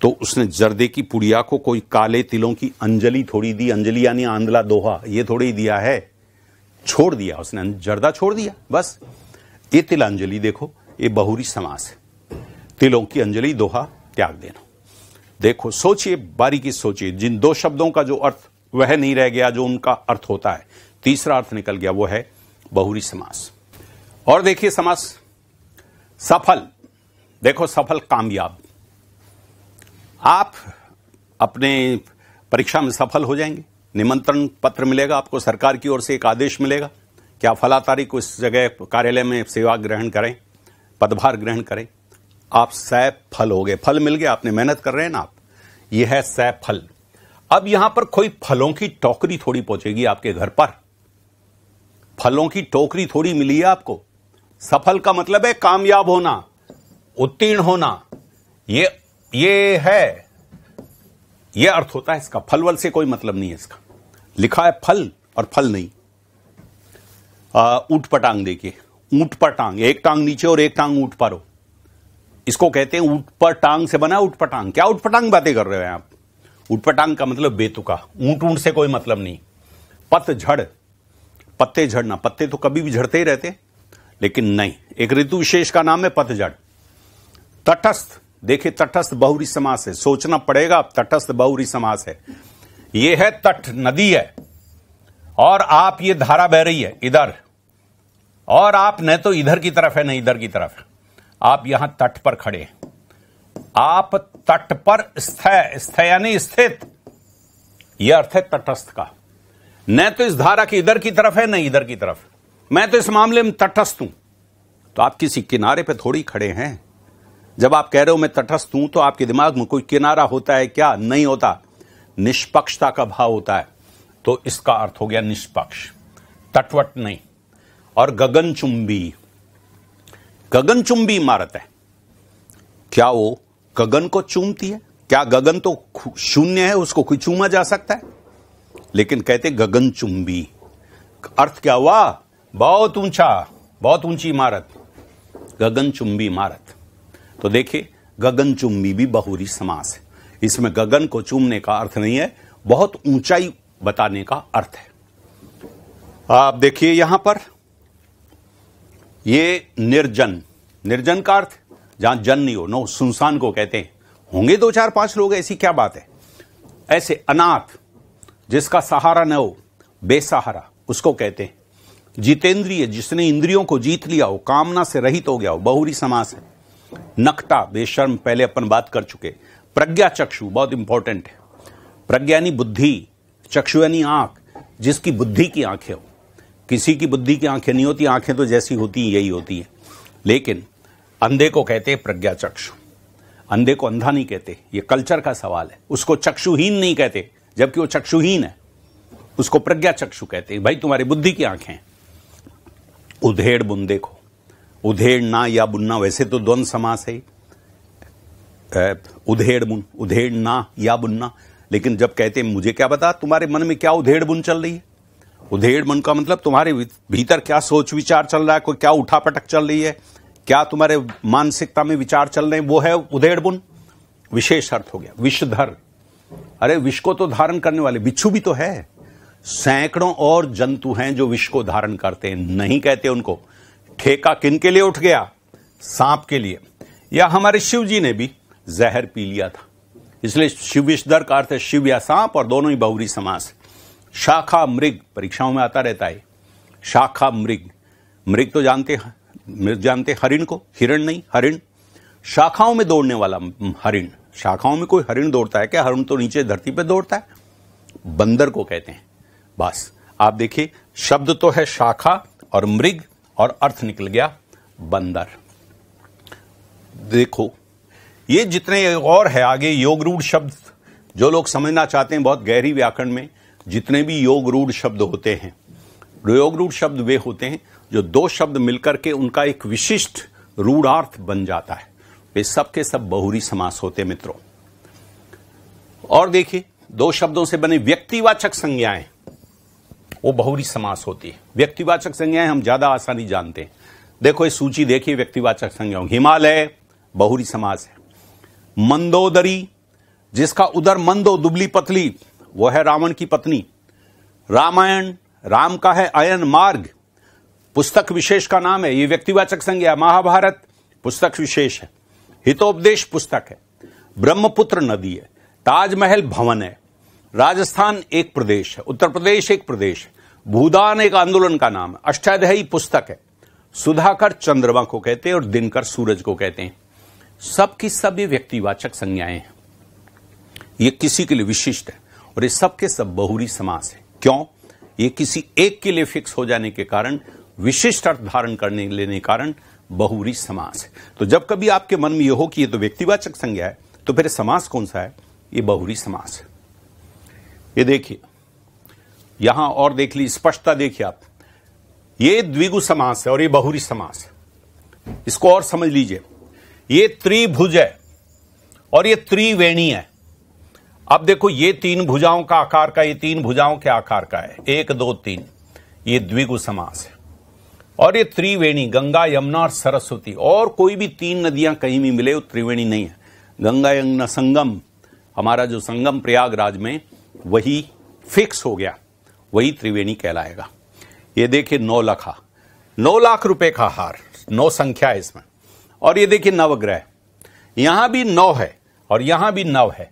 तो उसने जर्दे की पुड़िया को कोई काले तिलों की अंजलि थोड़ी दी अंजलि यानी आंधला दोहा ये थोड़ी दिया है छोड़ दिया उसने जर्दा छोड़ दिया बस ये तिलांजलि देखो ये बहुरी समास है तिलों की अंजलि दोहा त्याग देना देखो सोचिए बारीकी सोचिए जिन दो शब्दों का जो अर्थ वह नहीं रह गया जो उनका अर्थ होता है तीसरा अर्थ निकल गया वो है बहुरी समास और देखिए समास सफल देखो सफल कामयाब आप अपने परीक्षा में सफल हो जाएंगे निमंत्रण पत्र मिलेगा आपको सरकार की ओर से एक आदेश मिलेगा क्या आप फला तारीख को इस जगह कार्यालय में सेवा ग्रहण करें पदभार ग्रहण करें आप सफल हो गए फल मिल गया आपने मेहनत कर रहे हैं ना आप यह है सफल अब यहां पर कोई फलों की टोकरी थोड़ी पहुंचेगी आपके घर पर फलों की टोकरी थोड़ी मिली है आपको सफल का मतलब है कामयाब होना उत्तीर्ण होना ये ये है ये अर्थ होता है इसका फलवल से कोई मतलब नहीं है इसका लिखा है फल और फल नहीं ऊट पटांग देखिए ऊट पर टांग एक टांग नीचे और एक टांग ऊट पर हो इसको कहते हैं ऊट पर टांग से बना ऊट पटांग क्या ऊट पटांग बातें कर रहे हैं आप ऊट पटांग का मतलब बेतुका ऊंट ऊंट से कोई मतलब नहीं पत झड़ पत्ते झड़ना पत्ते तो कभी भी झड़ते ही रहते हैं लेकिन नहीं एक ऋतु विशेष का नाम है पतझड़ तटस्थ देखिए तटस्थ बहुरी समास है सोचना पड़ेगा तटस्थ बहुरी समास है यह है तट नदी है और आप ये धारा बह रही है इधर और आप न तो इधर की तरफ है न इधर की तरफ आप यहां तट पर खड़े हैं आप तट पर स्थय स्थय यानी स्थित यह अर्थ है तटस्थ का न तो इस धारा की इधर की तरफ है न इधर की तरफ मैं तो इस मामले में तटस्थ हूं तो आप किसी किनारे पे थोड़ी खड़े हैं जब आप कह रहे हो मैं तटस्थ हूं तो आपके दिमाग में कोई किनारा होता है क्या नहीं होता निष्पक्षता का भाव होता है तो इसका अर्थ हो गया निष्पक्ष तटवट नहीं और गगनचुंबी गगनचुंबी इमारत है क्या वो गगन को चूमती है क्या गगन तो शून्य है उसको कोई चूमा जा सकता है लेकिन कहते गगनचुंबी अर्थ क्या हुआ बहुत ऊंचा बहुत ऊंची इमारत गगनचुंबी इमारत तो देखिए गगनचुंबी भी बहुरी समास है इसमें गगन को चूमने का अर्थ नहीं है बहुत ऊंचाई बताने का अर्थ है आप देखिए यहां पर ये निर्जन निर्जन का अर्थ जहां जन नहीं हो नो सुनसान को कहते हैं होंगे दो चार पांच लोग ऐसी क्या बात है ऐसे अनाथ जिसका सहारा न हो बेसहारा उसको कहते हैं जितेंद्रिय जिसने इंद्रियों को जीत लिया हो कामना से रहित हो गया हो बहुरी समास है नकटा बेशर्म पहले अपन बात कर चुके प्रज्ञा चक्षु बहुत इंपॉर्टेंट है प्रज्ञानी बुद्धि चक्षु यानी आंख जिसकी बुद्धि की आंखें हो किसी की बुद्धि की आंखें नहीं होती आंखें तो जैसी होती यही होती है लेकिन अंधे को कहते हैं प्रज्ञा चक्षु अंधे को अंधा नहीं कहते ये कल्चर का सवाल है उसको चक्षुहीन नहीं कहते जबकि वो चक्षुहीन है उसको प्रज्ञा चक्षु कहते हैं भाई तुम्हारी बुद्धि की आंखें हैं उधेड़ बुन देखो उधेड़ ना या बुनना वैसे तो द्वंद समास है उधेड़ बुन ना या बुनना लेकिन जब कहते हैं मुझे क्या बता तुम्हारे मन में क्या उधेड़ बुन चल रही है उधेड़ मन का मतलब तुम्हारे भीतर क्या सोच विचार चल रहा है कोई क्या उठा पटक चल रही है क्या तुम्हारे मानसिकता में विचार चल रहे हैं वो है उधेड़ बुन विशेष अर्थ हो गया विषधर अरे विष को तो धारण करने वाले बिच्छू भी तो है सैकड़ों और जंतु हैं जो विष को धारण करते हैं नहीं कहते उनको ठेका किन के लिए उठ गया सांप के लिए या हमारे शिव जी ने भी जहर पी लिया था इसलिए शिव विषधर का अर्थ है शिव या सांप और दोनों ही बहुरी समास शाखा मृग परीक्षाओं में आता रहता है शाखा मृग मृग तो जानते मृग जानते हरिण को हिरण नहीं हरिण शाखाओं में दौड़ने वाला हरिण शाखाओं में कोई हरिण दौड़ता है क्या हरिण तो नीचे धरती पर दौड़ता है बंदर को कहते हैं बस आप देखिए शब्द तो है शाखा और मृग और अर्थ निकल गया बंदर देखो ये जितने और है आगे योग रूढ़ शब्द जो लोग समझना चाहते हैं बहुत गहरी व्याकरण में जितने भी योग रूढ़ शब्द होते हैं योग रूढ़ शब्द वे होते हैं जो दो शब्द मिलकर के उनका एक विशिष्ट रूढ़ार्थ बन जाता है वे सब के सब बहुरी समास होते मित्रों और देखिए दो शब्दों से बने व्यक्तिवाचक संज्ञाएं वो बहुरी समास होती है व्यक्तिवाचक संज्ञाएं हम ज्यादा आसानी जानते हैं देखो ये सूची देखिए व्यक्तिवाचक संज्ञाओं हिमालय बहुरी समास है मंदोदरी जिसका उधर मंदो दुबली पतली वो है रावण की पत्नी रामायण राम का है अयन मार्ग पुस्तक विशेष का नाम है ये व्यक्तिवाचक संज्ञा महाभारत पुस्तक विशेष है हितोपदेश पुस्तक है ब्रह्मपुत्र नदी है ताजमहल भवन है राजस्थान एक प्रदेश है उत्तर प्रदेश एक प्रदेश है भूदान एक आंदोलन का नाम है अष्टाध्यायी पुस्तक है सुधाकर चंद्रमा को कहते हैं और दिनकर सूरज को कहते हैं सब की सब ये व्यक्तिवाचक संज्ञाएं हैं ये किसी के लिए विशिष्ट है और ये सब सब बहुरी समास है क्यों ये किसी एक के लिए फिक्स हो जाने के कारण विशिष्ट अर्थ धारण करने लेने कारण बहुरी समास है तो जब कभी आपके मन में यह हो कि यह तो व्यक्तिवाचक संज्ञा है तो फिर समास कौन सा है ये बहुरी समास है ये देखिए यहां और देख ली स्पष्टता देखिए आप ये द्विगु समास है और ये बहुरी समास है इसको और समझ लीजिए ये त्रिभुज है और ये त्रिवेणी है अब देखो ये तीन भुजाओं का आकार का ये तीन भुजाओं के आकार का है एक दो तीन ये द्विगु समास है और ये त्रिवेणी गंगा यमुना और सरस्वती और कोई भी तीन नदियां कहीं भी मिले वो त्रिवेणी नहीं है गंगा यमुना संगम हमारा जो संगम प्रयागराज में वही फिक्स हो गया वही त्रिवेणी कहलाएगा ये देखिए नौ लखा नौ लाख रुपए का हार नौ संख्या है इसमें और ये देखिए नवग्रह यहां भी नौ है और यहां भी नव है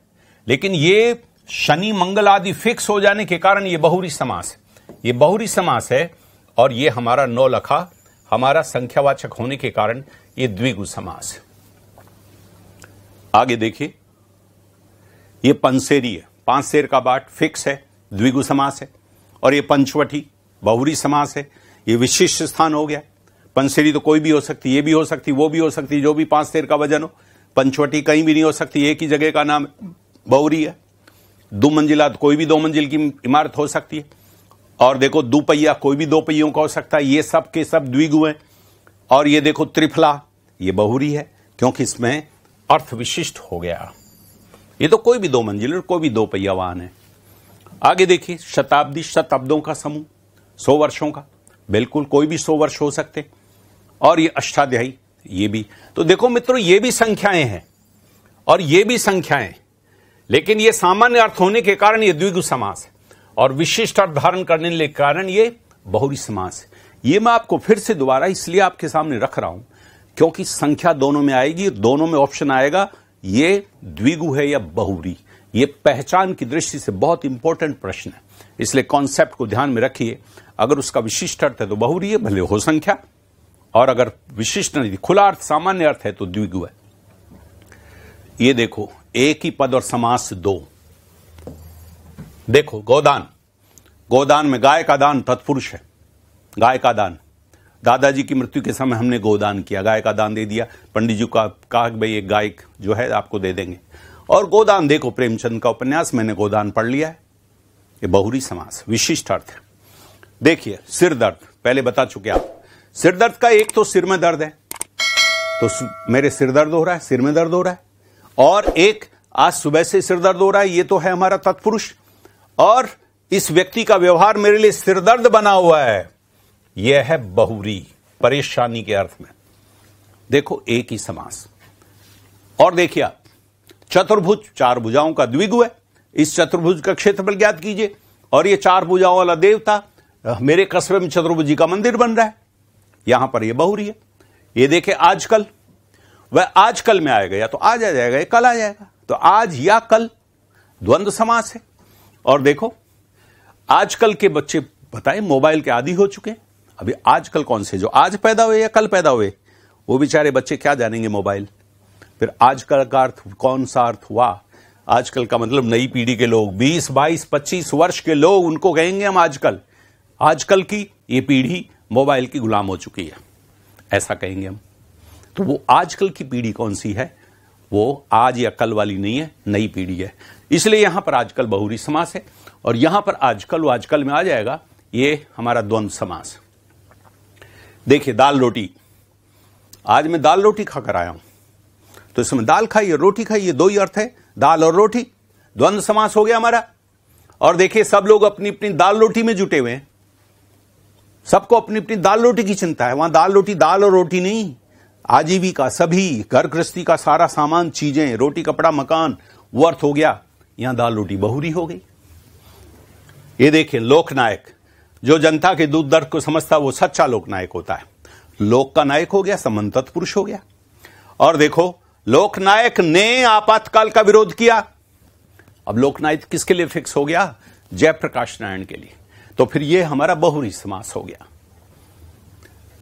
लेकिन ये शनि मंगल आदि फिक्स हो जाने के कारण ये बहुरी समास है ये बहुरी समास है और ये हमारा नौ लखा हमारा संख्यावाचक होने के कारण ये द्विगु समास है आगे देखिए ये पंसेरी है पांच शेर का बाट फिक्स है द्विगु समास है और ये पंचवटी बहुरी समास है ये विशिष्ट स्थान हो गया पंसरी तो कोई भी हो सकती ये भी हो सकती वो भी हो सकती जो भी पांच तेर का वजन हो पंचवटी कहीं भी नहीं हो सकती एक ही जगह का नाम बहुरी है दो मंजिला तो कोई भी दो मंजिल की इमारत हो सकती है और देखो दुपहिया कोई भी दो पहियों का हो सकता है ये सब के सब द्विगु हैं और ये देखो त्रिफला ये बहुरी है क्योंकि इसमें अर्थ विशिष्ट हो गया ये तो कोई भी दो मंजिल और कोई भी दो पहिया वाहन है आगे देखिए शताब्दी शताब्दों का समूह सौ वर्षों का बिल्कुल कोई भी सौ वर्ष हो सकते और ये अष्टाध्यायी ये भी तो देखो मित्रों ये भी संख्याएं हैं और ये भी संख्याएं लेकिन ये सामान्य अर्थ होने के कारण ये द्विगु समास है और विशिष्ट अर्थ धारण करने के कारण ये बहुरी समास है ये मैं आपको फिर से दोबारा इसलिए आपके सामने रख रहा हूं क्योंकि संख्या दोनों में आएगी दोनों में ऑप्शन आएगा ये द्विगु है या बहुरी ये पहचान की दृष्टि से बहुत इंपॉर्टेंट प्रश्न है इसलिए कॉन्सेप्ट को ध्यान में रखिए अगर उसका विशिष्ट अर्थ है तो बहुरीय भले हो संख्या और अगर विशिष्ट नहीं खुला अर्थ सामान्य अर्थ है तो द्विगु है ये देखो एक ही पद और समास दो देखो गोदान गोदान में गाय का दान तत्पुरुष है गाय का दान दादाजी की मृत्यु के समय हमने गोदान किया गाय का दान दे दिया पंडित जी का कहा कि भाई एक गाय जो है आपको दे देंगे और गोदान देखो प्रेमचंद का उपन्यास मैंने गोदान पढ़ लिया है ये बहुरी समास विशिष्ट अर्थ देखिए सिर दर्द पहले बता चुके आप सिर दर्द का एक तो सिर में दर्द है तो मेरे सिर दर्द हो रहा है सिर में दर्द हो रहा है और एक आज सुबह से सिर दर्द हो रहा है ये तो है हमारा तत्पुरुष और इस व्यक्ति का व्यवहार मेरे लिए सिरदर्द बना हुआ है यह है बहुरी परेशानी के अर्थ में देखो एक ही समास और देखिए आप चतुर्भुज चार भुजाओं का द्विगु है इस चतुर्भुज का क्षेत्रफल ज्ञात कीजिए और ये चार भुजाओं वाला देवता मेरे कस्बे में चतुर्भुज जी का मंदिर बन रहा है यहां पर यह बहुरी है ये देखे आजकल वह आजकल में आएगा या तो आज आ जाएगा या कल आ जाएगा तो आज या कल द्वंद्व समास है और देखो आजकल के बच्चे बताए मोबाइल के आदि हो चुके हैं अभी आजकल कौन से जो आज पैदा हुए या कल पैदा हुए वो बेचारे बच्चे क्या जानेंगे मोबाइल फिर आजकल का अर्थ कौन सा अर्थ हुआ आजकल का मतलब नई पीढ़ी के लोग 20, 22, 25 वर्ष के लोग उनको कहेंगे हम आजकल आजकल की ये पीढ़ी मोबाइल की गुलाम हो चुकी है ऐसा कहेंगे हम तो वो आजकल की पीढ़ी कौन सी है वो आज या कल वाली नहीं है नई पीढ़ी है इसलिए यहां पर आजकल बहुरी समास है और यहां पर आजकल आजकल में आ जाएगा ये हमारा द्वंद्व समास देखिए दाल रोटी आज मैं दाल रोटी खाकर आया हूं तो इसमें दाल खाइए रोटी खाइए दो ही अर्थ है दाल और रोटी द्वंद्व समास हो गया हमारा और देखिए सब लोग अपनी अपनी दाल रोटी में जुटे हुए हैं सबको अपनी अपनी दाल रोटी की चिंता है वहां दाल रोटी दाल और रोटी नहीं आजीविका सभी घर गृहस्थी का सारा सामान चीजें रोटी कपड़ा मकान वो अर्थ हो गया यहां दाल रोटी बहुरी हो गई ये देखिए लोकनायक जो जनता के दूध दर्द को समझता वो सच्चा लोकनायक होता है लोक का नायक हो गया समन्त पुरुष हो गया और देखो लोकनायक ने आपातकाल का विरोध किया अब लोकनायक किसके लिए फिक्स हो गया जयप्रकाश नारायण के लिए तो फिर यह हमारा बहुरी समास हो गया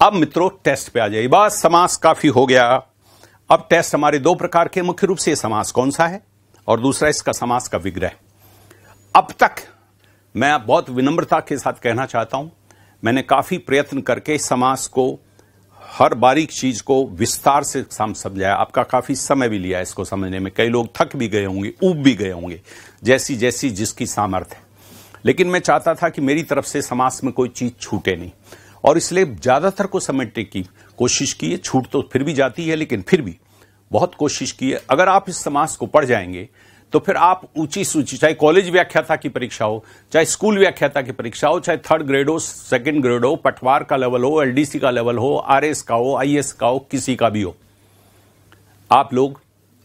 अब मित्रों टेस्ट पे आ जाइए बस समास काफी हो गया अब टेस्ट हमारे दो प्रकार के मुख्य रूप से समास कौन सा है और दूसरा इसका समास का विग्रह अब तक मैं बहुत विनम्रता के साथ कहना चाहता हूं मैंने काफी प्रयत्न करके समास को हर बारीक चीज को विस्तार से समझाया आपका काफी समय भी लिया इसको समझने में कई लोग थक भी गए होंगे ऊब भी गए होंगे जैसी जैसी जिसकी सामर्थ्य है लेकिन मैं चाहता था कि मेरी तरफ से समाज में कोई चीज छूटे नहीं और इसलिए ज्यादातर को समेटने की कोशिश की है छूट तो फिर भी जाती है लेकिन फिर भी बहुत कोशिश की है अगर आप इस समाज को पढ़ जाएंगे तो फिर आप ऊंची सूची चाहे कॉलेज व्याख्याता की परीक्षा हो चाहे स्कूल व्याख्याता की परीक्षा हो चाहे थर्ड ग्रेड हो सेकेंड ग्रेड हो पटवार का लेवल हो एलडीसी का लेवल हो आरएस का हो आईएएस का हो किसी का भी हो आप लोग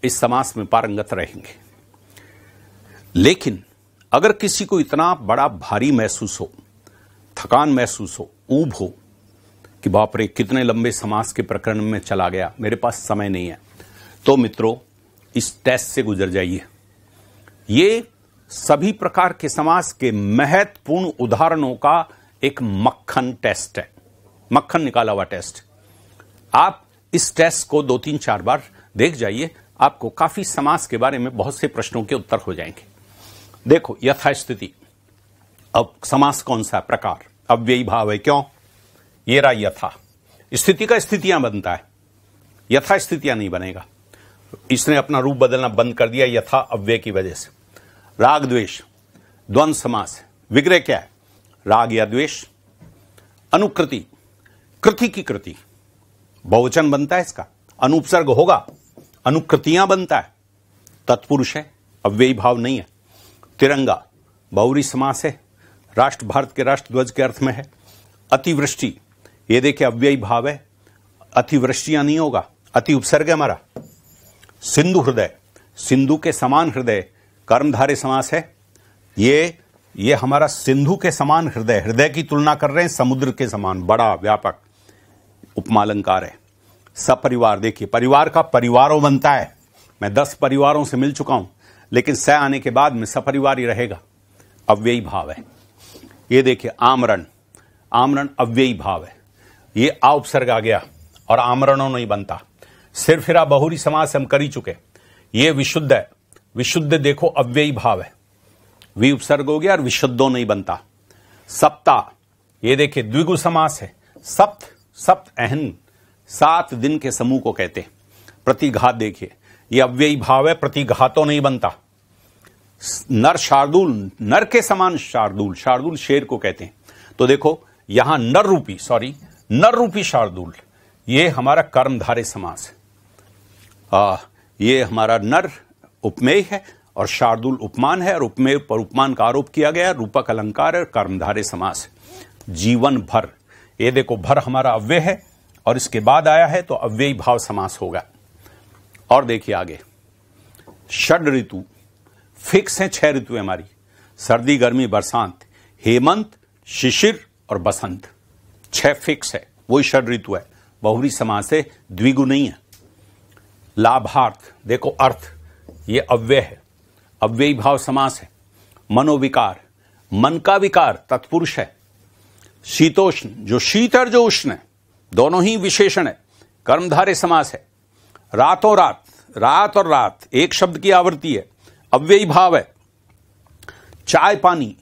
इस समाज में पारंगत रहेंगे लेकिन अगर किसी को इतना बड़ा भारी महसूस हो थकान महसूस हो ऊब हो कि बाप रे कितने लंबे समाज के प्रकरण में चला गया मेरे पास समय नहीं है तो मित्रों इस टेस्ट से गुजर जाइए ये सभी प्रकार के समास के महत्वपूर्ण उदाहरणों का एक मक्खन टेस्ट है मक्खन निकाला हुआ टेस्ट आप इस टेस्ट को दो तीन चार बार देख जाइए आपको काफी समास के बारे में बहुत से प्रश्नों के उत्तर हो जाएंगे देखो यथास्थिति अब समास कौन सा प्रकार अब भाव है क्यों ये रहा यथा स्थिति का स्थितियां बनता है यथा स्थितियां नहीं बनेगा इसने अपना रूप बदलना बंद कर दिया यथा अव्यय की वजह से राग द्वेष द्वंद समास विग्रह क्या है राग या द्वेष अनुकृति कृति की कृति बहुवचन बनता है इसका अनुपसर्ग होगा अनुकृतियां बनता है तत्पुरुष है अव्ययी भाव नहीं है तिरंगा बहुरी समास है राष्ट्र भारत के राष्ट्र ध्वज के अर्थ में है अतिवृष्टि ये देखे अव्ययी भाव है अतिवृष्टियां नहीं होगा अति उपसर्ग है हमारा सिंधु हृदय सिंधु के समान हृदय कर्मधारय समास है ये ये हमारा सिंधु के समान हृदय हृदय की तुलना कर रहे हैं समुद्र के समान बड़ा व्यापक उपमालंकार है सपरिवार देखिए परिवार का परिवारों बनता है मैं दस परिवारों से मिल चुका हूं लेकिन स आने के बाद में सपरिवार ही रहेगा अव्ययी भाव है ये देखिए आमरण आमरण अव्ययी भाव है ये आ उपसर्ग आ गया और आमरणों नहीं बनता फिर बहुरी समाज से हम कर ही चुके ये विशुद्ध है विशुद्ध देखो अव्ययी भाव है वी उपसर्ग हो गया और विशुद्धो नहीं बनता सप्ता ये देखिए द्विगु समास है सप्त सप्त अहन सात दिन के समूह को कहते हैं प्रतिघात देखिए ये अव्ययी भाव है प्रतिघातो नहीं बनता नर शार्दुल नर के समान शार्दुल शार्दुल शेर को कहते हैं तो देखो यहां नर रूपी सॉरी नर रूपी शार्दुल ये हमारा कर्मधारे समास है आ, ये हमारा नर उपमेय है और शार्दुल उपमान है और उपमेय पर उपमान का आरोप किया गया रूपक अलंकार है और कर्मधारे समास जीवन भर ये देखो भर हमारा अव्यय है और इसके बाद आया है तो अव्ययी भाव समास होगा और देखिए आगे षड ऋतु फिक्स है छह ऋतु हमारी सर्दी गर्मी बरसात हेमंत शिशिर और बसंत छह फिक्स है वही षड ऋतु है बहुरी समास है द्विगु नहीं है लाभार्थ देखो अर्थ ये अव्यय है अव्ययी भाव समास है मनोविकार मन का विकार तत्पुरुष है शीतोष्ण जो शीत और जो उष्ण है दोनों ही विशेषण है कर्मधारे समास है रातों रात रात और रात एक शब्द की आवृत्ति है अव्ययी भाव है चाय पानी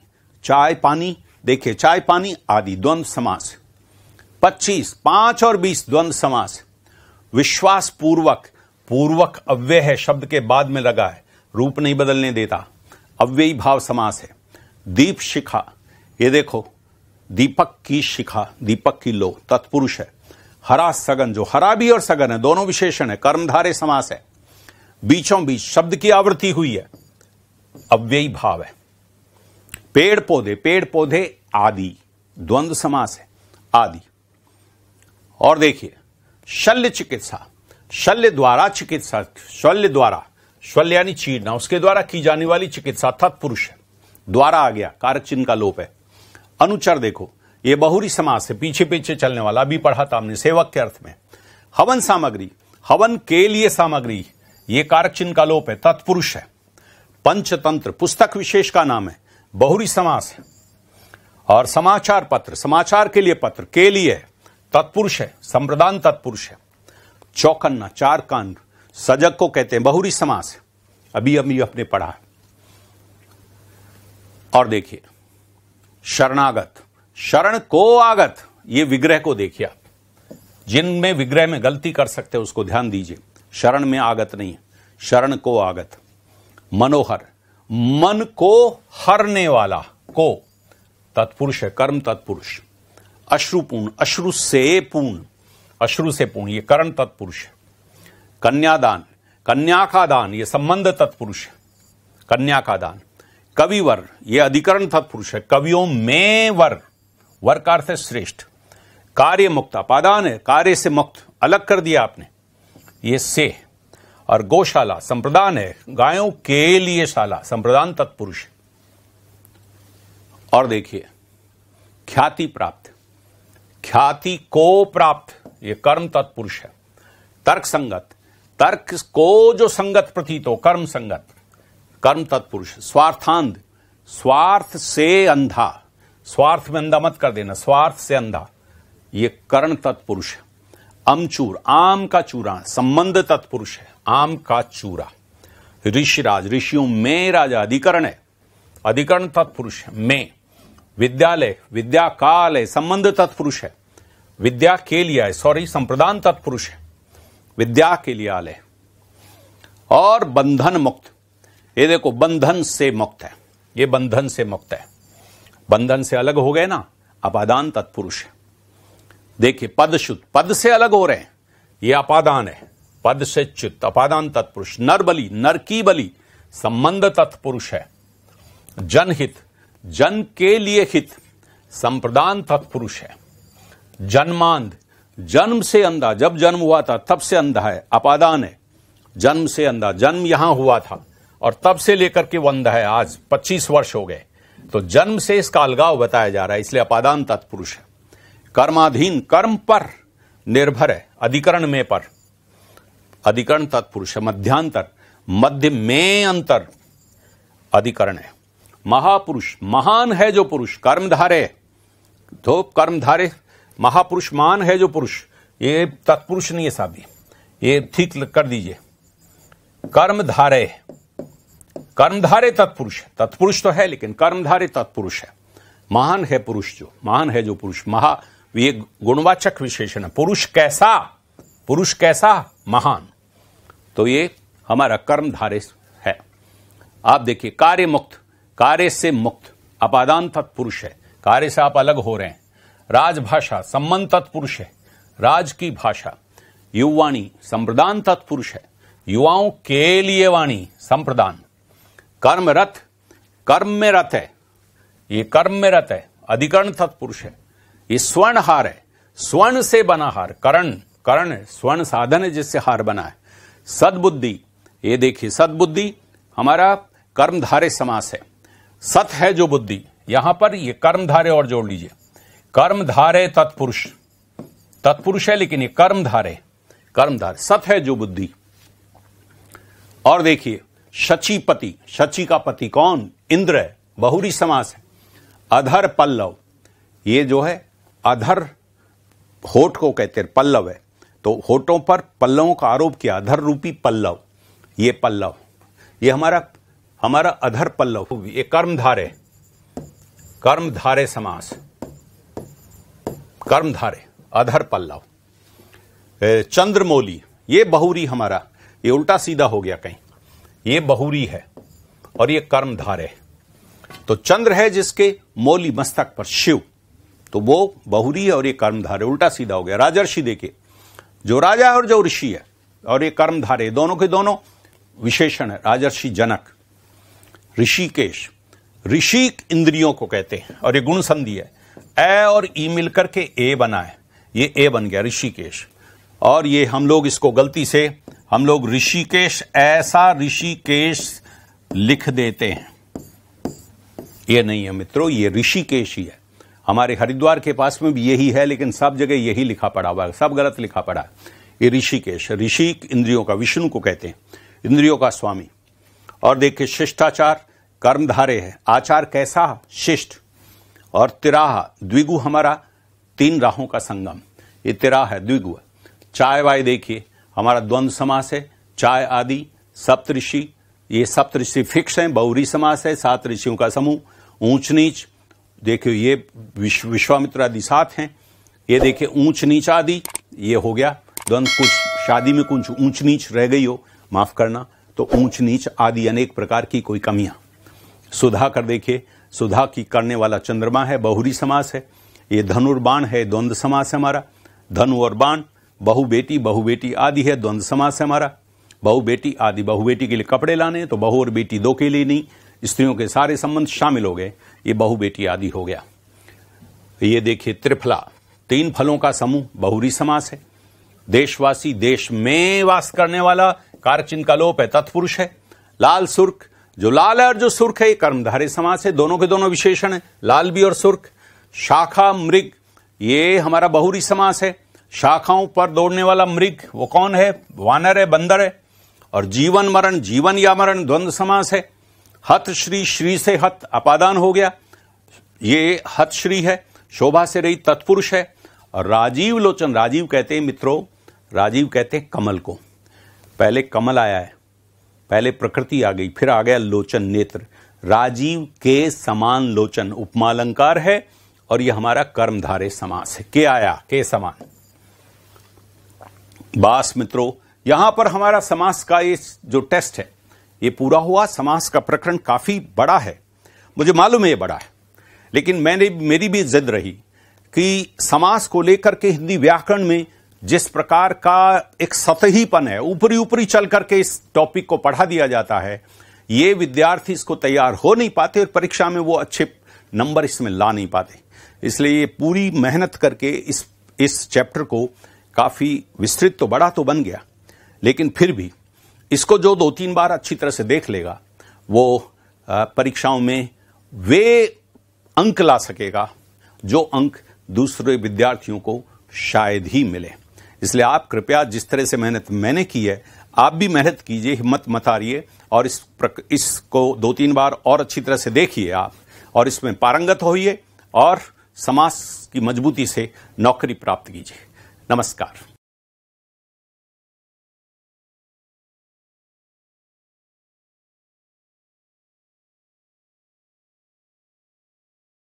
चाय पानी देखिए चाय पानी आदि द्वंद समास पच्चीस पांच और बीस द्वंद समास विश्वास पूर्वक पूर्वक अव्यय है शब्द के बाद में लगा है रूप नहीं बदलने देता अव्ययी भाव समास है दीप शिखा ये देखो दीपक की शिखा दीपक की लो तत्पुरुष है हरा सगन जो हरा भी और सगन है दोनों विशेषण है कर्मधारे समास है बीचों बीच शब्द की आवृत्ति हुई है अव्ययी भाव है पेड़ पौधे पेड़ पौधे आदि द्वंद्व समास है आदि और देखिए शल्य चिकित्सा शल्य द्वारा चिकित्सा शल्य द्वारा शल्य यानी चीरना उसके द्वारा की जाने वाली चिकित्सा तत्पुरुष है द्वारा आ गया कारक चिन्ह का लोप है अनुचर देखो ये बहुरी समाज से पीछे पीछे चलने वाला अभी पढ़ा था हमने सेवक के अर्थ में हवन सामग्री हवन के लिए सामग्री ये कारक चिन्ह का लोप है तत्पुरुष है पंचतंत्र पुस्तक विशेष का नाम है बहुरी समास है और समाचार पत्र समाचार के लिए पत्र के लिए तत्पुरुष है संप्रदान तत्पुरुष है चौकन्ना चार कान सजग को कहते हैं बहुरी समास अभी अभी अपने पढ़ा और देखिए शरणागत शरण को आगत ये विग्रह को देखिए आप जिनमें विग्रह में गलती कर सकते हैं उसको ध्यान दीजिए शरण में आगत नहीं है शरण को आगत मनोहर मन को हरने वाला को तत्पुरुष है कर्म तत्पुरुष अश्रुपूर्ण अश्रु से पूर्ण अश्रु से पूर्ण ये करण तत्पुरुष है कन्यादान कन्या का दान ये संबंध तत्पुरुष है कन्या का दान कविवर ये अधिकरण तत्पुरुष है कवियों में वर वर का अर्थ है श्रेष्ठ कार्य मुक्त अपादान है कार्य से मुक्त अलग कर दिया आपने ये से और गौशाला संप्रदान है गायों के लिए शाला संप्रदान तत्पुरुष है और देखिए ख्याति प्राप्त ख्याति को प्राप्त ये कर्म तत्पुरुष है तर्क संगत तर्क को जो संगत प्रतीत हो कर्म संगत कर्म तत्पुरुष स्वार्थांध स्वार्थ से अंधा स्वार्थ में अंधा मत कर देना स्वार्थ से अंधा ये कर्ण तत्पुरुष है अमचूर आम का चूरा संबंध तत्पुरुष है आम का चूरा ऋषिराज ऋषियों में राजा अधिकरण है अधिकरण तत्पुरुष है में विद्यालय विद्या काल है संबंध तत्पुरुष है विद्या के लिए आए सॉरी संप्रदान तत्पुरुष है विद्या के लिए आलय और बंधन मुक्त ये देखो बंधन से मुक्त है ये बंधन से मुक्त है बंधन से अलग हो गए ना अपादान तत्पुरुष है देखिए पद शुद्ध पद से अलग हो रहे हैं ये अपादान है पद से च्युत अपादान तत्पुरुष नर बलि नर की बलि संबंध तत्पुरुष है जनहित जन के लिए हित संप्रदान तत्पुरुष है जन्मांध जन्म से अंधा जब जन्म हुआ था तब से अंधा है अपादान है जन्म से अंधा जन्म यहां हुआ था और तब से लेकर के वो अंधा है आज 25 वर्ष हो गए तो जन्म से इसका अलगाव बताया जा रहा है इसलिए अपादान तत्पुरुष है कर्माधीन कर्म पर निर्भर है अधिकरण में पर अधिकरण तत्पुरुष है मध्यांतर मध्य में अंतर अधिकरण है महापुरुष महान है जो पुरुष कर्मधारे धोप कर्मधारे महापुरुष मान है जो पुरुष ये तत्पुरुष नहीं है साबी ये ठीक कर दीजिए कर्मधारे कर्मधारे तत्पुरुष तत्पुरुष तो है लेकिन कर्मधारे तत्पुरुष है महान है पुरुष जो महान है जो पुरुष महा ये गुणवाचक विशेषण है पुरुष कैसा पुरुष कैसा महान तो ये हमारा कर्मधारे है आप देखिए कार्य मुक्त कार्य से मुक्त अपादान तत्पुरुष है कार्य से आप अलग हो रहे हैं राजभाषा सम्मन तत्पुरुष है राज की भाषा युवाणी संप्रदान तत्पुरुष है युवाओं के लिए वाणी संप्रदान कर्म रथ कर्म में रथ है ये कर्म में रथ है अधिकरण तत्पुरुष है ये स्वर्ण हार है स्वर्ण से बना हार करण करण स्वर्ण साधन है जिससे हार बना है सदबुद्धि ये देखिए सदबुद्धि हमारा कर्मधारे समास है सत है जो बुद्धि यहां पर ये कर्मधारे और जोड़ लीजिए कर्म धारे तत्पुरुष तत्पुरुष है लेकिन ये कर्म धारे कर्म धारे सत है जो बुद्धि और देखिए शची पति शची का पति कौन इंद्र है बहुरी समास है अधर पल्लव ये जो है अधर होठ को कहते हैं पल्लव है तो होठों पर पल्लवों का आरोप किया अधर रूपी पल्लव ये पल्लव ये हमारा हमारा अधर पल्लव ये कर्मधारे कर्मधारे समास कर्मधारे अधर पल्लव चंद्रमोली ये बहुरी हमारा ये उल्टा सीधा हो गया कहीं ये बहुरी है और ये कर्मधार है तो चंद्र है जिसके मोली मस्तक पर शिव तो वो बहुरी है और ये कर्मधार है उल्टा सीधा हो गया राजर्षि देखिए जो राजा है और जो ऋषि है और ये कर्मधार है दोनों के दोनों विशेषण है राजर्षि जनक ऋषिकेश ऋषि इंद्रियों को कहते हैं और ये गुण संधि है ए और ई मिलकर के ए बना है ये ए बन गया ऋषिकेश और ये हम लोग इसको गलती से हम लोग ऋषिकेश ऐसा ऋषिकेश लिख देते हैं ये नहीं है मित्रों ये ऋषिकेश ही है हमारे हरिद्वार के पास में भी यही है लेकिन सब जगह यही लिखा पड़ा हुआ है सब गलत लिखा पड़ा है ये ऋषिकेश ऋषि इंद्रियों का विष्णु को कहते हैं इंद्रियों का स्वामी और देखिए शिष्टाचार कर्मधारे है आचार कैसा शिष्ट और तिराह द्विगु हमारा तीन राहों का संगम ये तिराह है द्विगु चाय वाय देखिए हमारा द्वंद्व समास है चाय आदि सप्तऋषि ये सप्तऋषि फिक्स हैं बहुरी समास है सात ऋषियों का समूह ऊंच नीच देखिए ये विश्व विश्वामित्र आदि सात हैं ये देखिए ऊंच नीच आदि ये हो गया द्वंद कुछ शादी में कुछ ऊंच नीच रह गई हो माफ करना तो ऊंच नीच आदि अनेक प्रकार की कोई कमियां सुधा कर देखिए सुधा की करने वाला चंद्रमा है बहुरी समास है ये धनुर्बाण है द्वंद्व समास है हमारा धनु और बाण बहु बेटी बहु बेटी आदि है द्वंद्व समास है हमारा बहु बेटी आदि बहु बेटी के लिए कपड़े लाने तो बहु और बेटी दो के लिए नहीं स्त्रियों के सारे संबंध शामिल हो गए ये बहु बेटी आदि हो गया ये देखिए त्रिफला तीन फलों का समूह बहुरी समास है देशवासी देश में वास करने वाला कारचिन का लोप है तत्पुरुष है लाल सुर्ख जो लाल है और जो सुर्ख है ये कर्मधारय समास है दोनों के दोनों विशेषण है लाल भी और सुर्ख शाखा मृग ये हमारा बहुरी समास है शाखाओं पर दौड़ने वाला मृग वो कौन है वानर है बंदर है और जीवन मरण जीवन या मरण द्वंद्व समास है हत श्री श्री से हत अपादान हो गया ये हत श्री है शोभा से रही तत्पुरुष है और राजीव लोचन राजीव कहते हैं मित्रों राजीव कहते हैं कमल को पहले कमल आया है पहले प्रकृति आ गई फिर आ गया लोचन नेत्र राजीव के समान लोचन उपमालंकार है और यह हमारा कर्मधारे समास है के आया के समान बास मित्रों यहां पर हमारा समास का ये जो टेस्ट है ये पूरा हुआ समास का प्रकरण काफी बड़ा है मुझे मालूम है ये बड़ा है लेकिन मैंने मेरी भी जिद रही कि समास को लेकर के हिंदी व्याकरण में जिस प्रकार का एक सतहीपन है ऊपरी ऊपरी चल करके इस टॉपिक को पढ़ा दिया जाता है ये विद्यार्थी इसको तैयार हो नहीं पाते और परीक्षा में वो अच्छे नंबर इसमें ला नहीं पाते इसलिए ये पूरी मेहनत करके इस इस चैप्टर को काफी विस्तृत तो बड़ा तो बन गया लेकिन फिर भी इसको जो दो तीन बार अच्छी तरह से देख लेगा वो परीक्षाओं में वे अंक ला सकेगा जो अंक दूसरे विद्यार्थियों को शायद ही मिले इसलिए आप कृपया जिस तरह से मेहनत मैंने की है आप भी मेहनत कीजिए हिम्मत मत हारिए और इस प्रक, इसको दो तीन बार और अच्छी तरह से देखिए आप और इसमें पारंगत होइए और समाज की मजबूती से नौकरी प्राप्त कीजिए नमस्कार